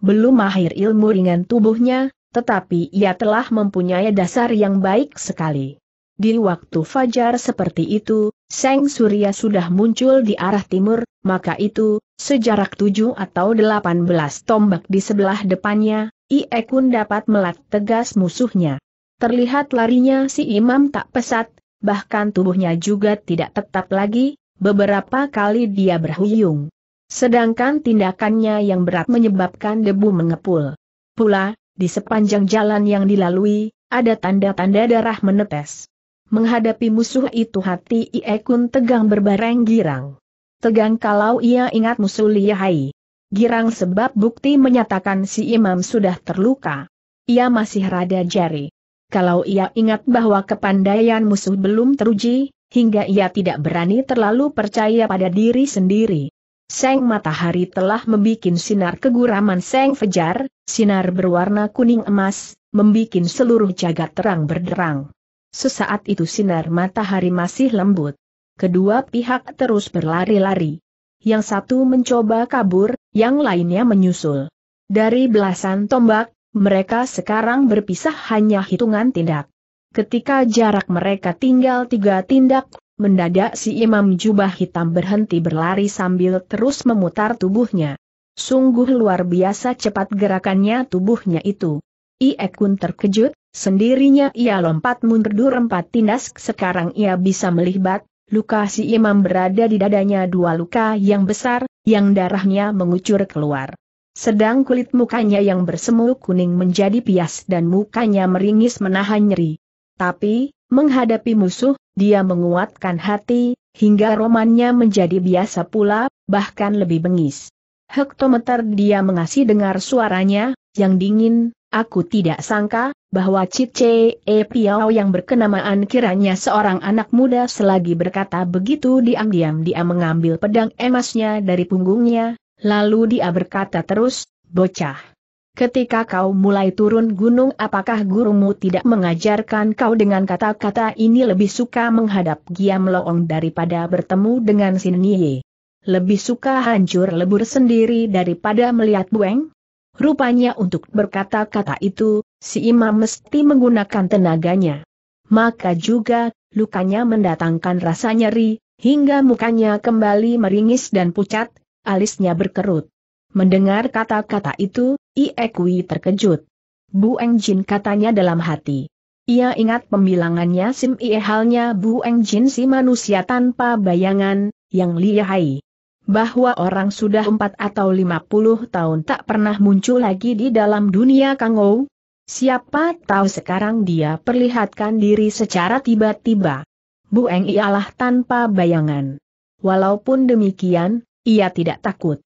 Belum mahir ilmu ringan tubuhnya, tetapi ia telah mempunyai dasar yang baik sekali. Di waktu fajar seperti itu, Seng Surya sudah muncul di arah timur, maka itu, sejarak tujuh atau delapan belas tombak di sebelah depannya, Ie Kun dapat melat tegas musuhnya. Terlihat larinya si imam tak pesat, bahkan tubuhnya juga tidak tetap lagi, beberapa kali dia berhuyung. Sedangkan tindakannya yang berat menyebabkan debu mengepul. Pula, di sepanjang jalan yang dilalui, ada tanda-tanda darah menetes. Menghadapi musuh itu hati Iekun tegang berbareng girang. Tegang kalau ia ingat musuh Liahai. Girang sebab bukti menyatakan si imam sudah terluka. Ia masih rada jari. Kalau ia ingat bahwa kepandaian musuh belum teruji, hingga ia tidak berani terlalu percaya pada diri sendiri. Seng matahari telah membuat sinar keguraman Seng fejar, sinar berwarna kuning emas, membuat seluruh jagat terang berderang. Sesaat itu sinar matahari masih lembut. Kedua pihak terus berlari-lari. Yang satu mencoba kabur, yang lainnya menyusul. Dari belasan tombak, mereka sekarang berpisah hanya hitungan tindak. Ketika jarak mereka tinggal tiga tindak, mendadak si imam jubah hitam berhenti berlari sambil terus memutar tubuhnya. Sungguh luar biasa cepat gerakannya tubuhnya itu. Iekun terkejut, sendirinya ia lompat mundur empat tindas sekarang ia bisa melihat, luka si imam berada di dadanya dua luka yang besar, yang darahnya mengucur keluar. Sedang kulit mukanya yang bersemu kuning menjadi pias dan mukanya meringis menahan nyeri. Tapi, menghadapi musuh, dia menguatkan hati, hingga romannya menjadi biasa pula, bahkan lebih bengis. Hektometer dia mengasih dengar suaranya, yang dingin, aku tidak sangka, bahwa Cice E Piao yang berkenamaan kiranya seorang anak muda selagi berkata begitu diam-diam dia mengambil pedang emasnya dari punggungnya, lalu dia berkata terus, bocah. Ketika kau mulai turun gunung apakah gurumu tidak mengajarkan kau dengan kata-kata ini lebih suka menghadap Giam Loong daripada bertemu dengan Sin Nye? Lebih suka hancur lebur sendiri daripada melihat Bueng? Rupanya untuk berkata-kata itu, si imam mesti menggunakan tenaganya. Maka juga, lukanya mendatangkan rasa nyeri, hingga mukanya kembali meringis dan pucat, alisnya berkerut. Mendengar kata-kata itu, Ie Kui terkejut. Bu Eng Jin katanya dalam hati. Ia ingat pembilangannya Sim Ie halnya Bu Eng Jin si manusia tanpa bayangan, yang lihai. Bahwa orang sudah empat atau lima puluh tahun tak pernah muncul lagi di dalam dunia Kangou. Siapa tahu sekarang dia perlihatkan diri secara tiba-tiba. Bu Eng ialah tanpa bayangan. Walaupun demikian, ia tidak takut.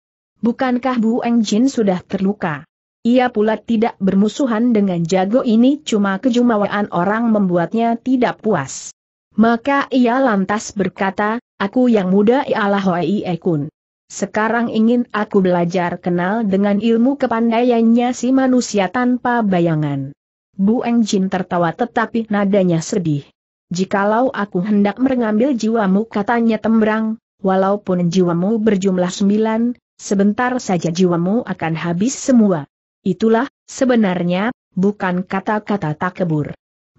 Bukankah Bu Eng Jin sudah terluka? Ia pula tidak bermusuhan dengan jago ini cuma kejumawaan orang membuatnya tidak puas. Maka ia lantas berkata, aku yang muda ialah Hoi Ekun. Sekarang ingin aku belajar kenal dengan ilmu kepandaiannya si manusia tanpa bayangan. Bu Eng Jin tertawa tetapi nadanya sedih. Jikalau aku hendak mengambil jiwamu katanya tembrang, walaupun jiwamu berjumlah sembilan, sebentar saja jiwamu akan habis semua. Itulah, sebenarnya, bukan kata-kata tak kebur.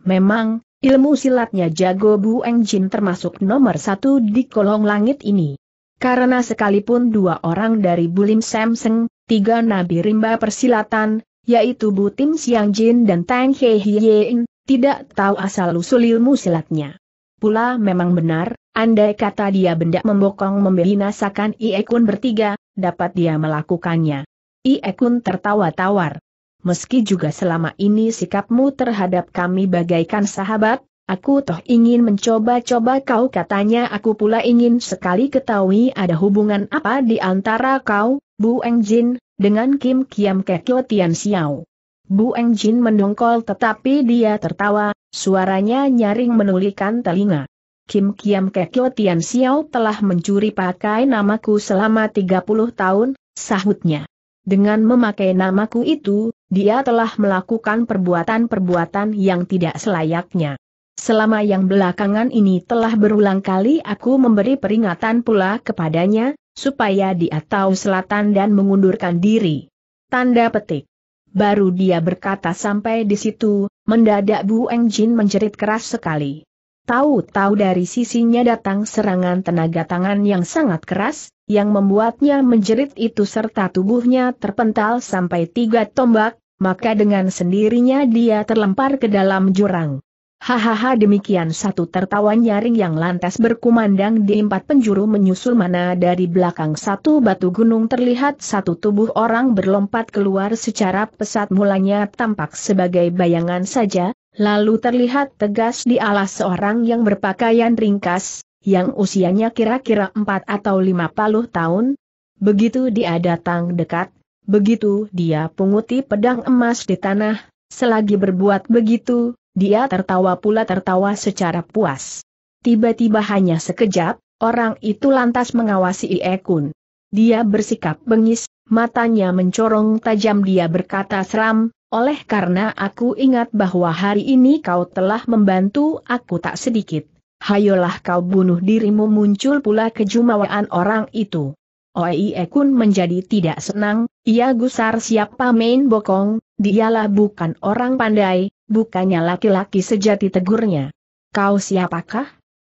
Memang, ilmu silatnya jago Bu Eng Jin termasuk nomor satu di kolong langit ini. Karena sekalipun dua orang dari Bulim Samseng, tiga nabi rimba persilatan, yaitu Bu Tim Siang Jin dan Tang Hei Hien, tidak tahu asal-usul ilmu silatnya. Pula memang benar, Andai kata dia benda membokong membinasakan Iekun bertiga, dapat dia melakukannya. Iekun tertawa tawar. Meski juga selama ini sikapmu terhadap kami bagaikan sahabat, aku toh ingin mencoba-coba kau katanya aku pula ingin sekali ketahui ada hubungan apa di antara kau, Bu Engjin, dengan Kim Kiam Kekyo Tian Xiao. Bu Engjin mendongkol tetapi dia tertawa, suaranya nyaring menulikan telinga. Kim Kiam Kekyo Tian Xiao telah mencuri pakai namaku selama 30 tahun, sahutnya. Dengan memakai namaku itu, dia telah melakukan perbuatan-perbuatan yang tidak selayaknya. Selama yang belakangan ini telah berulang kali aku memberi peringatan pula kepadanya, supaya dia tahu selatan dan mengundurkan diri. Tanda petik. Baru dia berkata sampai di situ, mendadak Bu Eng Jin menjerit keras sekali. Tahu-tahu dari sisinya datang serangan tenaga tangan yang sangat keras, yang membuatnya menjerit itu serta tubuhnya terpental sampai tiga tombak, maka dengan sendirinya dia terlempar ke dalam jurang. Hahaha demikian satu tertawa nyaring yang lantas berkumandang di empat penjuru menyusul mana dari belakang satu batu gunung terlihat satu tubuh orang berlompat keluar secara pesat mulanya tampak sebagai bayangan saja, Lalu terlihat tegas di alas seorang yang berpakaian ringkas, yang usianya kira-kira 4 atau lima puluh tahun. Begitu dia datang dekat, begitu dia punguti pedang emas di tanah, selagi berbuat begitu, dia tertawa pula tertawa secara puas. Tiba-tiba hanya sekejap, orang itu lantas mengawasi Iekun. Dia bersikap bengis, matanya mencorong tajam dia berkata seram, oleh karena aku ingat bahwa hari ini kau telah membantu aku tak sedikit. Hayolah kau bunuh dirimu muncul pula kejumawaan orang itu. Oie Kun menjadi tidak senang, ia gusar siapa main bokong, dialah bukan orang pandai, bukannya laki-laki sejati tegurnya. Kau siapakah?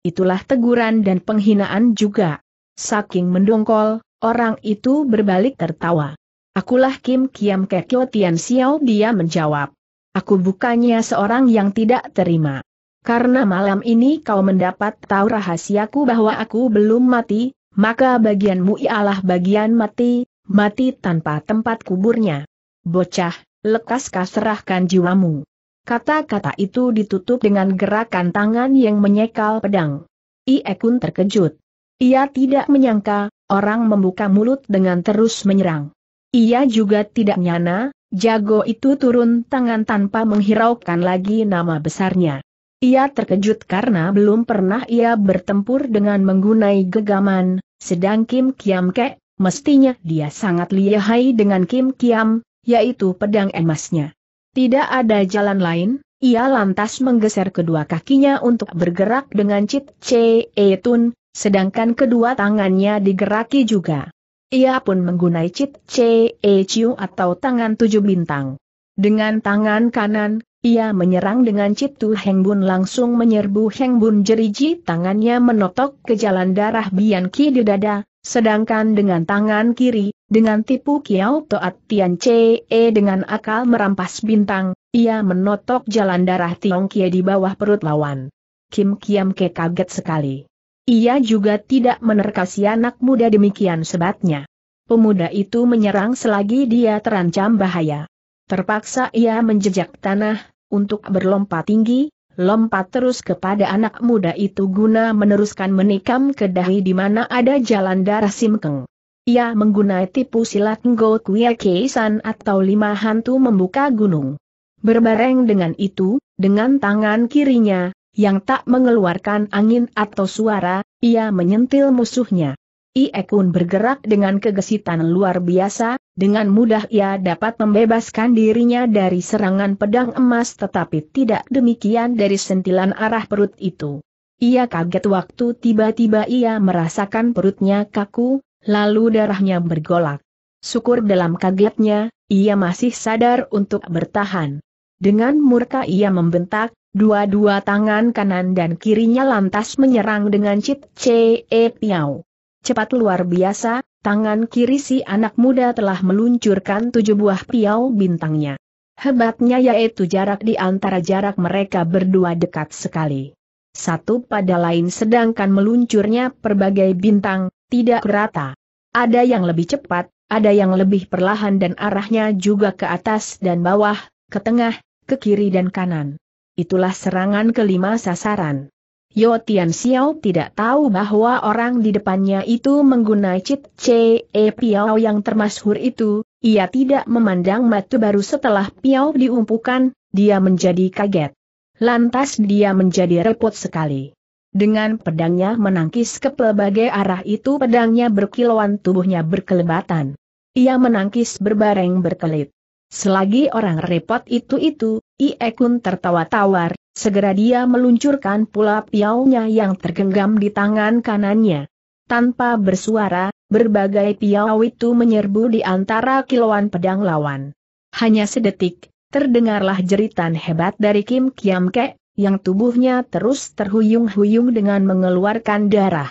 Itulah teguran dan penghinaan juga. Saking mendongkol, orang itu berbalik tertawa. Akulah Kim Kiam Kekyo Tian Xiao dia menjawab. Aku bukannya seorang yang tidak terima. Karena malam ini kau mendapat tahu rahasiaku bahwa aku belum mati, maka bagianmu ialah bagian mati, mati tanpa tempat kuburnya. Bocah, lekas kau serahkan jiwamu. Kata-kata itu ditutup dengan gerakan tangan yang menyekal pedang. Iekun terkejut. Ia tidak menyangka, orang membuka mulut dengan terus menyerang. Ia juga tidak nyana, jago itu turun tangan tanpa menghiraukan lagi nama besarnya. Ia terkejut karena belum pernah ia bertempur dengan menggunai gegaman, sedang Kim Kiam Kek, mestinya dia sangat lihai dengan Kim Kiam, yaitu pedang emasnya. Tidak ada jalan lain, ia lantas menggeser kedua kakinya untuk bergerak dengan Cit Chee Tun, sedangkan kedua tangannya digeraki juga. Ia pun menggunai Cit Ce e Chiu atau tangan tujuh bintang. Dengan tangan kanan, ia menyerang dengan Tu Heng Bun langsung menyerbu Heng Bun jeriji tangannya menotok ke jalan darah Bian Ki di dada, sedangkan dengan tangan kiri, dengan tipu Kiao Toat Tian Ce e dengan akal merampas bintang, ia menotok jalan darah Tiong Kie di bawah perut lawan. Kim Kiam Ke kaget sekali. Ia juga tidak menerka anak muda demikian sebatnya. Pemuda itu menyerang selagi dia terancam bahaya. Terpaksa ia menjejak tanah, untuk berlompat tinggi, lompat terus kepada anak muda itu guna meneruskan menikam ke dahi di mana ada jalan darah simkeng. Ia menggunai tipu silat Ngo Kue kaisan atau lima hantu membuka gunung. Berbareng dengan itu, dengan tangan kirinya, yang tak mengeluarkan angin atau suara, ia menyentil musuhnya. Iekun bergerak dengan kegesitan luar biasa, dengan mudah ia dapat membebaskan dirinya dari serangan pedang emas tetapi tidak demikian dari sentilan arah perut itu. Ia kaget waktu tiba-tiba ia merasakan perutnya kaku, lalu darahnya bergolak. Syukur dalam kagetnya, ia masih sadar untuk bertahan. Dengan murka ia membentak, Dua-dua tangan kanan dan kirinya lantas menyerang dengan Cit Ce piau. Cepat luar biasa, tangan kiri si anak muda telah meluncurkan tujuh buah piau bintangnya. Hebatnya yaitu jarak di antara jarak mereka berdua dekat sekali. Satu pada lain sedangkan meluncurnya berbagai bintang, tidak rata. Ada yang lebih cepat, ada yang lebih perlahan dan arahnya juga ke atas dan bawah, ke tengah, ke kiri dan kanan itulah serangan kelima sasaran. Yo Tian Xiao tidak tahu bahwa orang di depannya itu menggunai Chit Che e Piao yang termasyhur itu, ia tidak memandang matu baru setelah Piao diumpukan, dia menjadi kaget. Lantas dia menjadi repot sekali. Dengan pedangnya menangkis ke pelbagai arah itu pedangnya berkilauan tubuhnya berkelebatan. Ia menangkis berbareng berkelit. Selagi orang repot itu-itu, iekun tertawa tawar, segera dia meluncurkan pula piaunya yang tergenggam di tangan kanannya. Tanpa bersuara, berbagai piau itu menyerbu di antara kilauan pedang lawan. Hanya sedetik, terdengarlah jeritan hebat dari Kim Kiam Ke, yang tubuhnya terus terhuyung-huyung dengan mengeluarkan darah.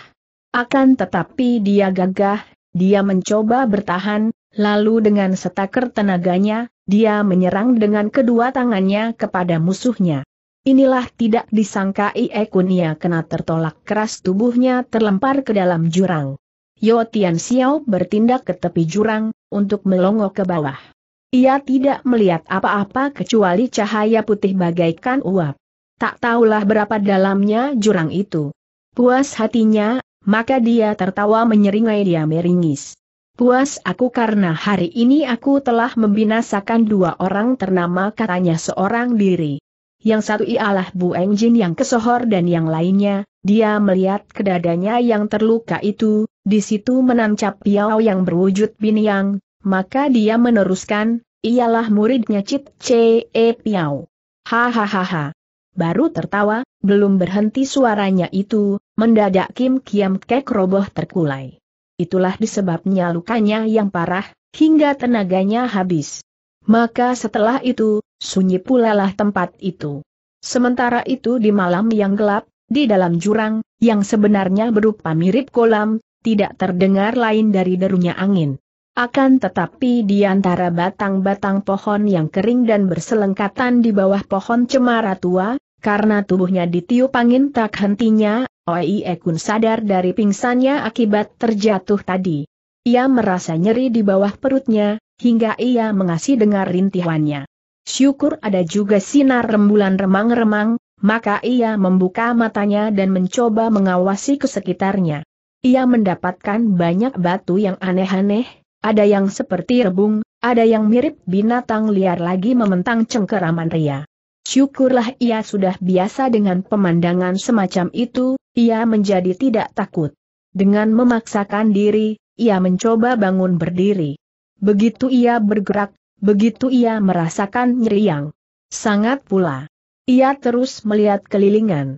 Akan tetapi dia gagah, dia mencoba bertahan, Lalu dengan setaker tenaganya, dia menyerang dengan kedua tangannya kepada musuhnya. Inilah tidak disangka Ie Kunia kena tertolak keras tubuhnya terlempar ke dalam jurang. Yo Tian Xiao bertindak ke tepi jurang, untuk melongo ke bawah. Ia tidak melihat apa-apa kecuali cahaya putih bagaikan uap. Tak tahulah berapa dalamnya jurang itu. Puas hatinya, maka dia tertawa menyeringai dia meringis. Puas aku karena hari ini aku telah membinasakan dua orang ternama katanya seorang diri. Yang satu ialah Bu Engjin yang kesohor dan yang lainnya, dia melihat kedadanya yang terluka itu, di situ menancap piau yang berwujud biniang, maka dia meneruskan, ialah muridnya Cit Ce e Piau. Hahaha. Baru tertawa, belum berhenti suaranya itu, mendadak Kim Kiam Kek roboh terkulai itulah disebabnya lukanya yang parah, hingga tenaganya habis. Maka setelah itu, sunyi pula lah tempat itu. Sementara itu di malam yang gelap, di dalam jurang, yang sebenarnya berupa mirip kolam, tidak terdengar lain dari derunya angin. Akan tetapi di antara batang-batang pohon yang kering dan berselengkatan di bawah pohon cemara tua, karena tubuhnya ditiup angin tak hentinya, Oi Ekun sadar dari pingsannya akibat terjatuh tadi. Ia merasa nyeri di bawah perutnya, hingga ia mengasih dengar rintihannya. Syukur ada juga sinar rembulan remang-remang, maka ia membuka matanya dan mencoba mengawasi ke sekitarnya. Ia mendapatkan banyak batu yang aneh-aneh, ada yang seperti rebung, ada yang mirip binatang liar lagi mementang cengkeraman ria. Syukurlah ia sudah biasa dengan pemandangan semacam itu, ia menjadi tidak takut. Dengan memaksakan diri, ia mencoba bangun berdiri. Begitu ia bergerak, begitu ia merasakan nyeri yang Sangat pula. Ia terus melihat kelilingan.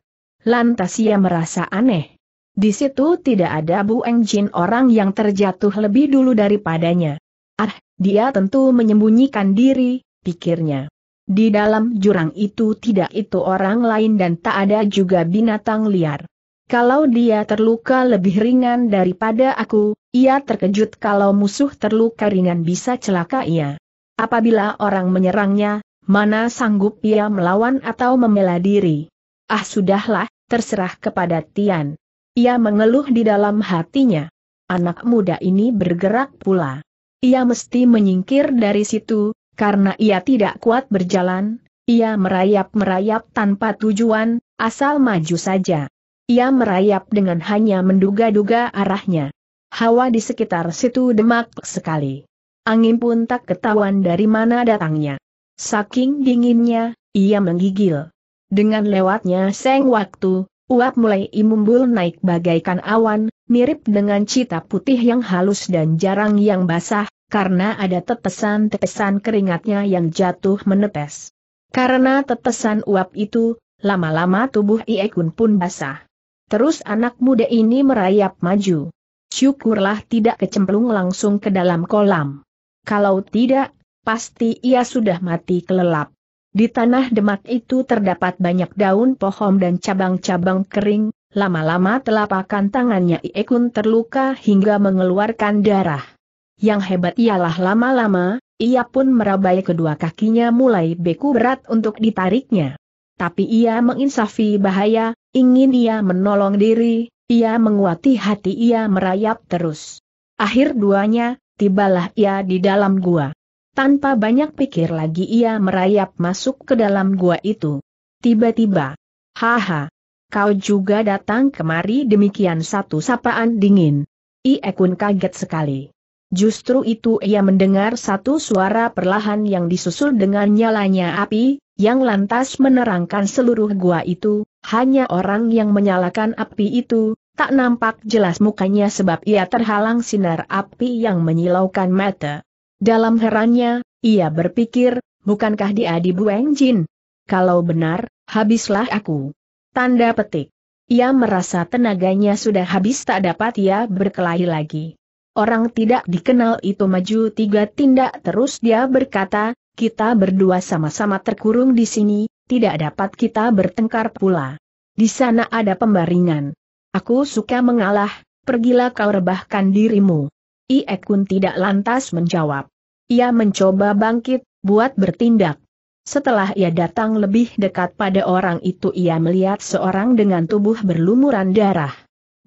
Lantas ia merasa aneh. Di situ tidak ada Bu Engjin orang yang terjatuh lebih dulu daripadanya. Ah, dia tentu menyembunyikan diri, pikirnya. Di dalam jurang itu tidak itu orang lain dan tak ada juga binatang liar. Kalau dia terluka lebih ringan daripada aku, ia terkejut kalau musuh terluka ringan bisa celaka ia. Apabila orang menyerangnya, mana sanggup ia melawan atau membela diri. Ah sudahlah, terserah kepada Tian. Ia mengeluh di dalam hatinya. Anak muda ini bergerak pula. Ia mesti menyingkir dari situ, karena ia tidak kuat berjalan, ia merayap-merayap tanpa tujuan, asal maju saja. Ia merayap dengan hanya menduga-duga arahnya. Hawa di sekitar situ demak sekali. Angin pun tak ketahuan dari mana datangnya. Saking dinginnya, ia menggigil. Dengan lewatnya seng waktu, uap mulai imumbul naik bagaikan awan, mirip dengan cita putih yang halus dan jarang yang basah, karena ada tetesan-tetesan keringatnya yang jatuh menetes. Karena tetesan uap itu, lama-lama tubuh Iekun pun basah. Terus anak muda ini merayap maju. Syukurlah tidak kecemplung langsung ke dalam kolam. Kalau tidak, pasti ia sudah mati kelelap. Di tanah demak itu terdapat banyak daun pohon dan cabang-cabang kering, lama-lama telapakan tangannya Iekun terluka hingga mengeluarkan darah. Yang hebat ialah lama-lama, ia pun merabai kedua kakinya mulai beku berat untuk ditariknya. Tapi ia menginsafi bahaya, Ingin ia menolong diri, ia menguati hati ia merayap terus. Akhir duanya, tibalah ia di dalam gua. Tanpa banyak pikir lagi ia merayap masuk ke dalam gua itu. Tiba-tiba. Haha. Kau juga datang kemari demikian satu sapaan dingin. Iekun kaget sekali. Justru itu ia mendengar satu suara perlahan yang disusul dengan nyalanya api, yang lantas menerangkan seluruh gua itu, hanya orang yang menyalakan api itu, tak nampak jelas mukanya sebab ia terhalang sinar api yang menyilaukan mata. Dalam herannya, ia berpikir, bukankah dia dibuang jin? Kalau benar, habislah aku. Tanda petik. Ia merasa tenaganya sudah habis tak dapat ia berkelahi lagi. Orang tidak dikenal itu maju tiga tindak terus dia berkata, kita berdua sama-sama terkurung di sini, tidak dapat kita bertengkar pula. Di sana ada pembaringan. Aku suka mengalah, pergilah kau rebahkan dirimu. Ie Kun tidak lantas menjawab. Ia mencoba bangkit, buat bertindak. Setelah ia datang lebih dekat pada orang itu ia melihat seorang dengan tubuh berlumuran darah.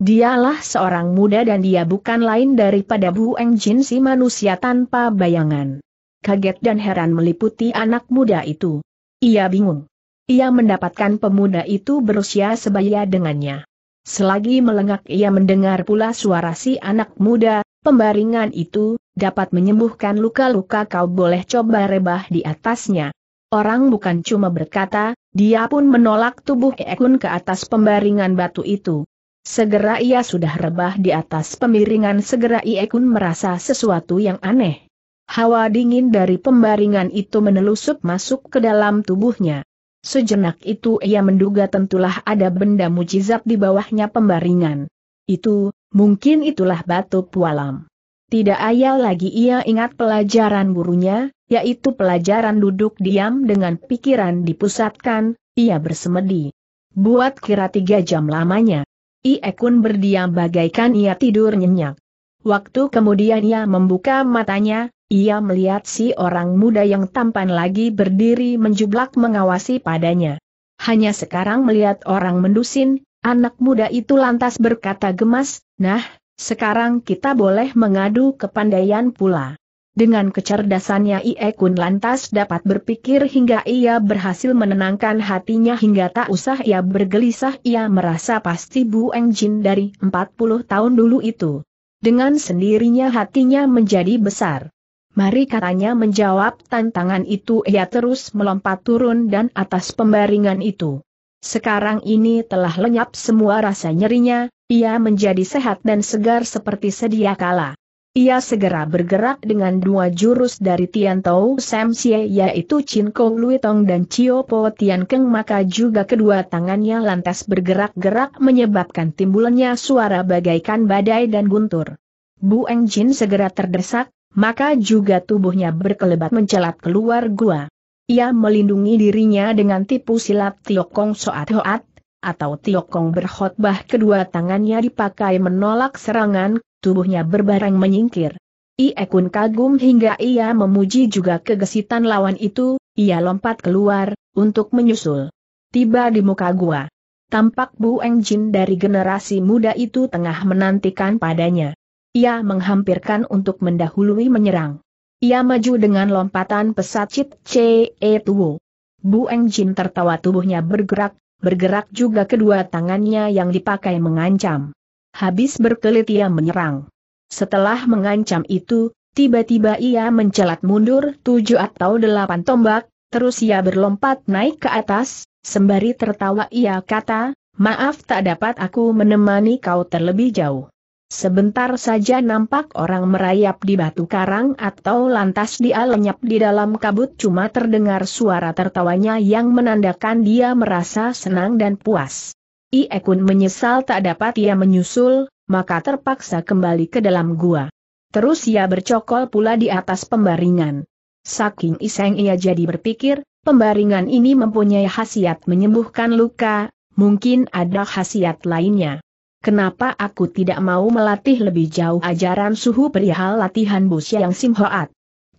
Dialah seorang muda dan dia bukan lain daripada Bu Eng Jin si manusia tanpa bayangan. Kaget dan heran meliputi anak muda itu. Ia bingung. Ia mendapatkan pemuda itu berusia sebaya dengannya. Selagi melengak ia mendengar pula suara si anak muda, pembaringan itu, dapat menyembuhkan luka-luka kau boleh coba rebah di atasnya. Orang bukan cuma berkata, dia pun menolak tubuh Ekun ke atas pembaringan batu itu. Segera ia sudah rebah di atas pemiringan segera Ekun merasa sesuatu yang aneh. Hawa dingin dari pembaringan itu menelusup masuk ke dalam tubuhnya. Sejenak itu ia menduga tentulah ada benda mujizat di bawahnya pembaringan. Itu, mungkin itulah batu pualam. Tidak ayal lagi ia ingat pelajaran gurunya, yaitu pelajaran duduk diam dengan pikiran dipusatkan, ia bersemedi. Buat kira tiga jam lamanya. Ia kun berdiam bagaikan ia tidur nyenyak. Waktu kemudian ia membuka matanya, ia melihat si orang muda yang tampan lagi berdiri menjublak mengawasi padanya. Hanya sekarang melihat orang mendusin, anak muda itu lantas berkata gemas, nah, sekarang kita boleh mengadu kepandaian pula. Dengan kecerdasannya Ie Kun lantas dapat berpikir hingga ia berhasil menenangkan hatinya hingga tak usah ia bergelisah ia merasa pasti Bu Eng Jin dari 40 tahun dulu itu. Dengan sendirinya hatinya menjadi besar. Mari katanya menjawab tantangan itu ia terus melompat turun dan atas pembaringan itu. Sekarang ini telah lenyap semua rasa nyerinya, ia menjadi sehat dan segar seperti sedia kala. Ia segera bergerak dengan dua jurus dari Tian Tau Sam Xie yaitu Chin Kong Lui Tong dan Chio Po Tian Keng maka juga kedua tangannya lantas bergerak-gerak menyebabkan timbulnya suara bagaikan badai dan guntur. Bu Eng Jin segera terdesak, maka juga tubuhnya berkelebat mencelat keluar gua. Ia melindungi dirinya dengan tipu silat Tiokong Soat Hoat, atau Tiokong berkhotbah kedua tangannya dipakai menolak serangan, tubuhnya berbarang menyingkir. Ia Kun kagum hingga ia memuji juga kegesitan lawan itu, ia lompat keluar, untuk menyusul. Tiba di muka gua. Tampak Bu Eng Jin dari generasi muda itu tengah menantikan padanya. Ia menghampirkan untuk mendahului menyerang. Ia maju dengan lompatan pesat Cit Chee Tuo. Bu Eng Jin tertawa tubuhnya bergerak, bergerak juga kedua tangannya yang dipakai mengancam. Habis berkelit ia menyerang. Setelah mengancam itu, tiba-tiba ia mencelat mundur tujuh atau delapan tombak, terus ia berlompat naik ke atas, sembari tertawa ia kata, maaf tak dapat aku menemani kau terlebih jauh. Sebentar saja nampak orang merayap di batu karang atau lantas dia lenyap di dalam kabut cuma terdengar suara tertawanya yang menandakan dia merasa senang dan puas. Iekun menyesal tak dapat ia menyusul, maka terpaksa kembali ke dalam gua. Terus ia bercokol pula di atas pembaringan. Saking iseng ia jadi berpikir, pembaringan ini mempunyai khasiat menyembuhkan luka, mungkin ada khasiat lainnya. Kenapa aku tidak mau melatih lebih jauh ajaran suhu perihal latihan bus yang simhoat?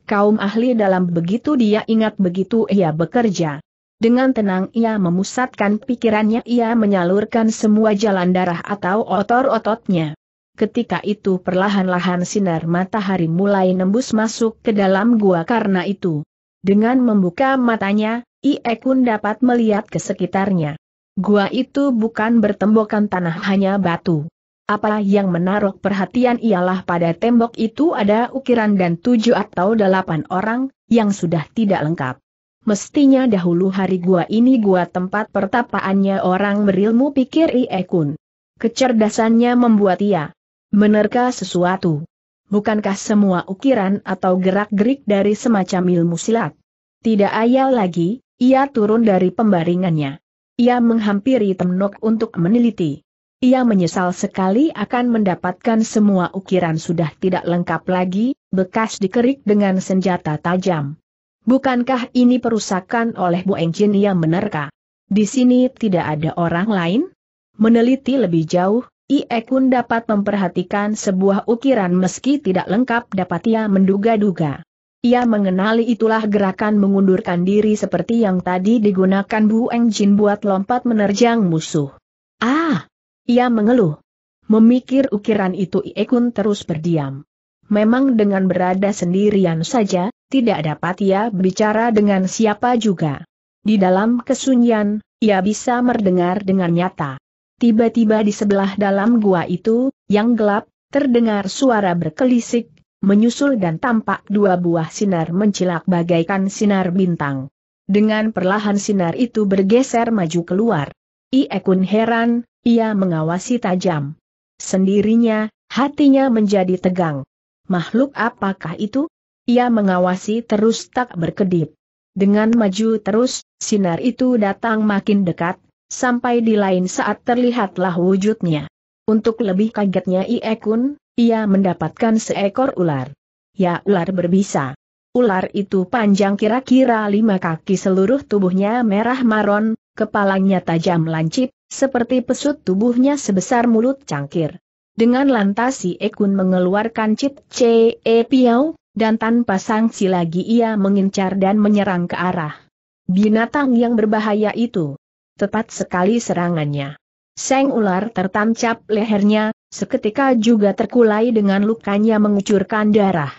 Kaum ahli dalam begitu dia ingat begitu ia bekerja. Dengan tenang ia memusatkan pikirannya ia menyalurkan semua jalan darah atau otor-ototnya. Ketika itu perlahan-lahan sinar matahari mulai nembus masuk ke dalam gua karena itu. Dengan membuka matanya, Iekun dapat melihat ke sekitarnya. Gua itu bukan bertembokan tanah hanya batu. Apa yang menaruh perhatian ialah pada tembok itu ada ukiran dan tujuh atau delapan orang, yang sudah tidak lengkap. Mestinya dahulu hari gua ini gua tempat pertapaannya orang berilmu pikir Ie Kecerdasannya membuat ia menerka sesuatu. Bukankah semua ukiran atau gerak-gerik dari semacam ilmu silat? Tidak ayal lagi, ia turun dari pembaringannya. Ia menghampiri Temnok untuk meneliti. Ia menyesal sekali akan mendapatkan semua ukiran sudah tidak lengkap lagi, bekas dikerik dengan senjata tajam. Bukankah ini perusakan oleh Bu Engjin ia menerka? Di sini tidak ada orang lain? Meneliti lebih jauh, Iekun dapat memperhatikan sebuah ukiran meski tidak lengkap dapat ia menduga-duga. Ia mengenali itulah gerakan mengundurkan diri seperti yang tadi digunakan Bu Eng Jin buat lompat menerjang musuh. Ah! Ia mengeluh. Memikir ukiran itu Kun terus berdiam. Memang dengan berada sendirian saja, tidak dapat ia bicara dengan siapa juga. Di dalam kesunyian, ia bisa mendengar dengan nyata. Tiba-tiba di sebelah dalam gua itu, yang gelap, terdengar suara berkelisik, menyusul dan tampak dua buah sinar mencilak bagaikan sinar bintang. Dengan perlahan sinar itu bergeser maju keluar. Iekun heran, ia mengawasi tajam. Sendirinya, hatinya menjadi tegang. Makhluk apakah itu? Ia mengawasi terus tak berkedip. Dengan maju terus, sinar itu datang makin dekat, sampai di lain saat terlihatlah wujudnya. Untuk lebih kagetnya Iekun, ia mendapatkan seekor ular. Ya ular berbisa. Ular itu panjang kira-kira lima kaki seluruh tubuhnya merah maron, kepalanya tajam lancip, seperti pesut tubuhnya sebesar mulut cangkir. Dengan lantas si Ekun mengeluarkan cip ce e piau, dan tanpa sanksi lagi ia mengincar dan menyerang ke arah binatang yang berbahaya itu. Tepat sekali serangannya. Seng ular tertancap lehernya, seketika juga terkulai dengan lukanya mengucurkan darah.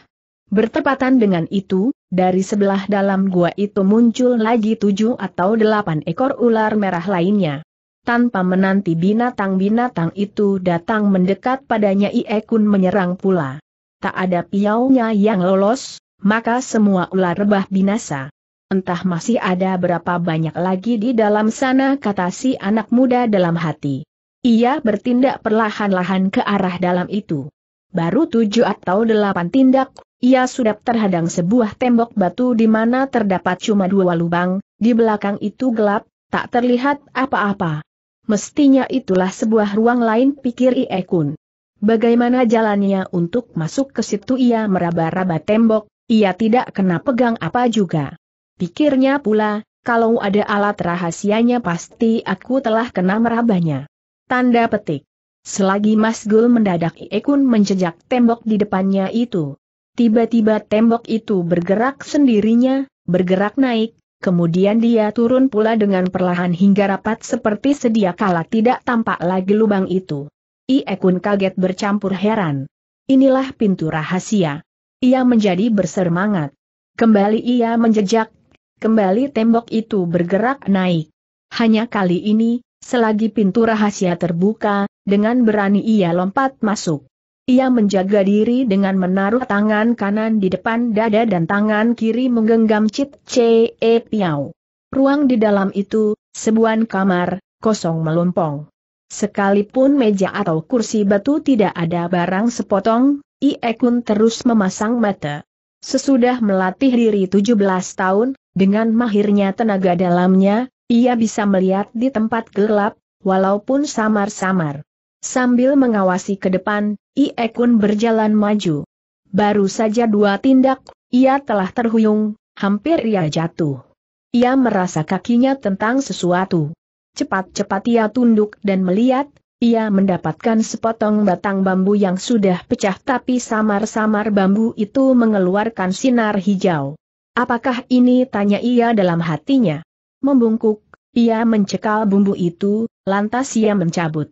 Bertepatan dengan itu, dari sebelah dalam gua itu muncul lagi tujuh atau delapan ekor ular merah lainnya. Tanpa menanti binatang-binatang itu datang mendekat padanya Iekun menyerang pula. Tak ada piaunya yang lolos, maka semua ular rebah binasa. Entah masih ada berapa banyak lagi di dalam sana kata si anak muda dalam hati. Ia bertindak perlahan-lahan ke arah dalam itu. Baru tujuh atau delapan tindak, ia sudah terhadang sebuah tembok batu di mana terdapat cuma dua lubang, di belakang itu gelap, tak terlihat apa-apa. Mestinya itulah sebuah ruang lain pikir Iekun. Bagaimana jalannya untuk masuk ke situ ia meraba-raba tembok, ia tidak kena pegang apa juga. Pikirnya pula, kalau ada alat rahasianya pasti aku telah kena merabanya. Tanda petik. Selagi Mas Gul mendadak Iekun menjejak tembok di depannya itu. Tiba-tiba tembok itu bergerak sendirinya, bergerak naik, kemudian dia turun pula dengan perlahan hingga rapat seperti sedia kala tidak tampak lagi lubang itu. Iekun kaget bercampur heran. Inilah pintu rahasia. Ia menjadi bersemangat. Kembali ia menjejak, kembali tembok itu bergerak naik. Hanya kali ini, Selagi pintu rahasia terbuka, dengan berani ia lompat masuk. Ia menjaga diri dengan menaruh tangan kanan di depan dada dan tangan kiri menggenggam cip C e Piau. Ruang di dalam itu, sebuah kamar, kosong melompong. Sekalipun meja atau kursi batu tidak ada barang sepotong, Ie Kun terus memasang mata. Sesudah melatih diri 17 tahun, dengan mahirnya tenaga dalamnya, ia bisa melihat di tempat gelap, walaupun samar-samar. Sambil mengawasi ke depan, Ie Kun berjalan maju. Baru saja dua tindak, ia telah terhuyung, hampir ia jatuh. Ia merasa kakinya tentang sesuatu. Cepat-cepat ia tunduk dan melihat, ia mendapatkan sepotong batang bambu yang sudah pecah tapi samar-samar bambu itu mengeluarkan sinar hijau. Apakah ini tanya ia dalam hatinya? membungkuk, ia mencekal bumbu itu, lantas ia mencabut.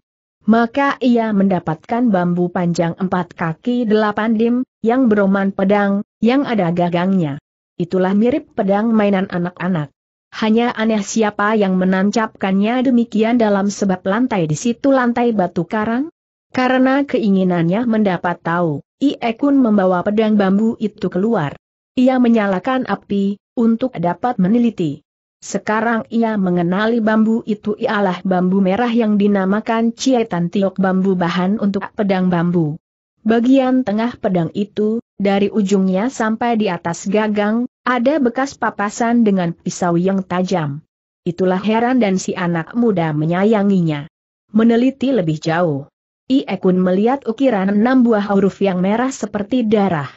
Maka ia mendapatkan bambu panjang empat kaki delapan dim, yang beroman pedang, yang ada gagangnya. Itulah mirip pedang mainan anak-anak. Hanya aneh siapa yang menancapkannya demikian dalam sebab lantai di situ lantai batu karang? Karena keinginannya mendapat tahu, Ie Kun membawa pedang bambu itu keluar. Ia menyalakan api, untuk dapat meneliti. Sekarang ia mengenali bambu itu ialah bambu merah yang dinamakan Cietan Tiok bambu bahan untuk pedang bambu. Bagian tengah pedang itu, dari ujungnya sampai di atas gagang, ada bekas papasan dengan pisau yang tajam. Itulah heran dan si anak muda menyayanginya. Meneliti lebih jauh. Iekun melihat ukiran enam buah huruf yang merah seperti darah.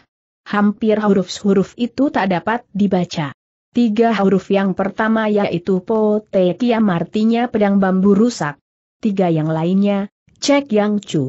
Hampir huruf-huruf itu tak dapat dibaca. Tiga huruf yang pertama yaitu Po Te Kiam artinya pedang bambu rusak. Tiga yang lainnya, Cek Yang Chu.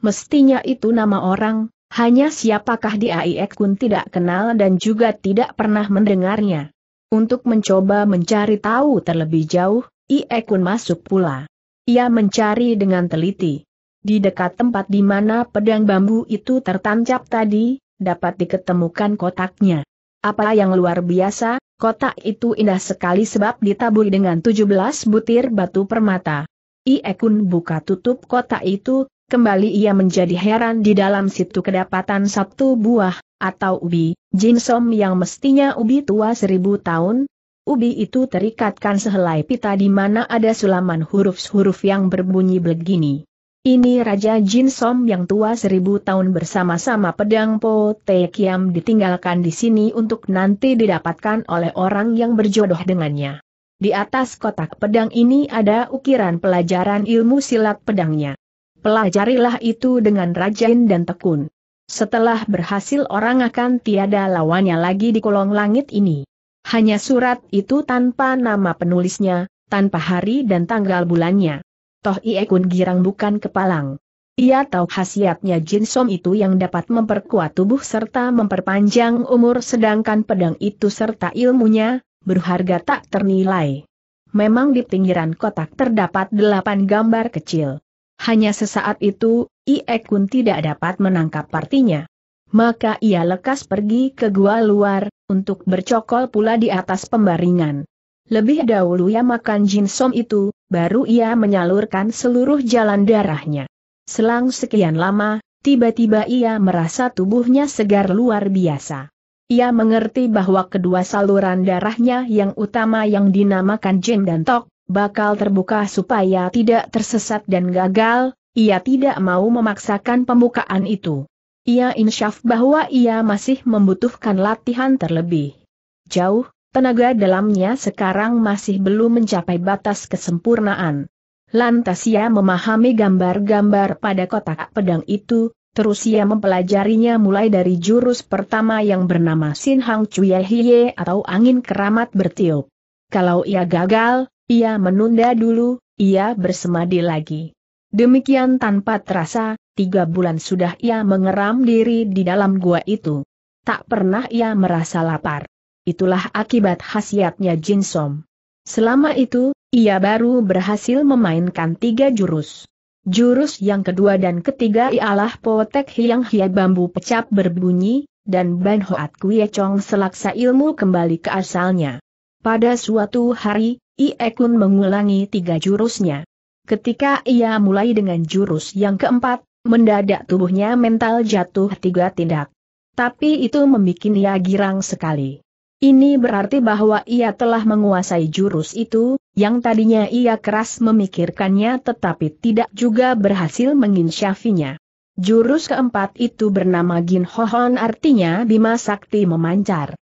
Mestinya itu nama orang, hanya siapakah di Aiek Kun tidak kenal dan juga tidak pernah mendengarnya. Untuk mencoba mencari tahu terlebih jauh, Ie Kun masuk pula. Ia mencari dengan teliti. Di dekat tempat di mana pedang bambu itu tertancap tadi, dapat diketemukan kotaknya. Apa yang luar biasa, kotak itu indah sekali sebab ditaburi dengan 17 butir batu permata. Iekun buka tutup kotak itu, kembali ia menjadi heran di dalam situ kedapatan satu buah, atau ubi, jinsom yang mestinya ubi tua seribu tahun, Ubi itu terikatkan sehelai pita di mana ada sulaman huruf-huruf yang berbunyi begini. Ini Raja Jin Som yang tua seribu tahun bersama-sama pedang Po Te Kiam ditinggalkan di sini untuk nanti didapatkan oleh orang yang berjodoh dengannya. Di atas kotak pedang ini ada ukiran pelajaran ilmu silat pedangnya. Pelajarilah itu dengan rajin dan tekun. Setelah berhasil orang akan tiada lawannya lagi di kolong langit ini. Hanya surat itu tanpa nama penulisnya, tanpa hari dan tanggal bulannya Toh iekun girang bukan kepalang. Ia tahu khasiatnya Jin Som itu yang dapat memperkuat tubuh serta memperpanjang umur sedangkan pedang itu serta ilmunya, berharga tak ternilai. Memang di pinggiran kotak terdapat delapan gambar kecil. Hanya sesaat itu, iekun tidak dapat menangkap partinya. Maka ia lekas pergi ke gua luar, untuk bercokol pula di atas pembaringan. Lebih dahulu ia makan Jin Som itu, baru ia menyalurkan seluruh jalan darahnya. Selang sekian lama, tiba-tiba ia merasa tubuhnya segar luar biasa. Ia mengerti bahwa kedua saluran darahnya yang utama yang dinamakan Jin dan Tok, bakal terbuka supaya tidak tersesat dan gagal, ia tidak mau memaksakan pembukaan itu. Ia insyaf bahwa ia masih membutuhkan latihan terlebih jauh, Tenaga dalamnya sekarang masih belum mencapai batas kesempurnaan. Lantas ia memahami gambar-gambar pada kotak pedang itu, terus ia mempelajarinya mulai dari jurus pertama yang bernama Sin Hang Chuye Hiye atau angin keramat bertiup. Kalau ia gagal, ia menunda dulu, ia bersemadi lagi. Demikian tanpa terasa, tiga bulan sudah ia mengeram diri di dalam gua itu. Tak pernah ia merasa lapar. Itulah akibat khasiatnya Jin Som. Selama itu, ia baru berhasil memainkan tiga jurus. Jurus yang kedua dan ketiga ialah Potek Hiang Hia Bambu Pecap Berbunyi, dan Ban Hoat Kue Chong Selaksa Ilmu kembali ke asalnya. Pada suatu hari, Ie Kun mengulangi tiga jurusnya. Ketika ia mulai dengan jurus yang keempat, mendadak tubuhnya mental jatuh tiga tindak. Tapi itu membuat ia girang sekali. Ini berarti bahwa ia telah menguasai jurus itu, yang tadinya ia keras memikirkannya tetapi tidak juga berhasil menginsyafinya. Jurus keempat itu bernama Gin Hohon artinya Bima Sakti memancar.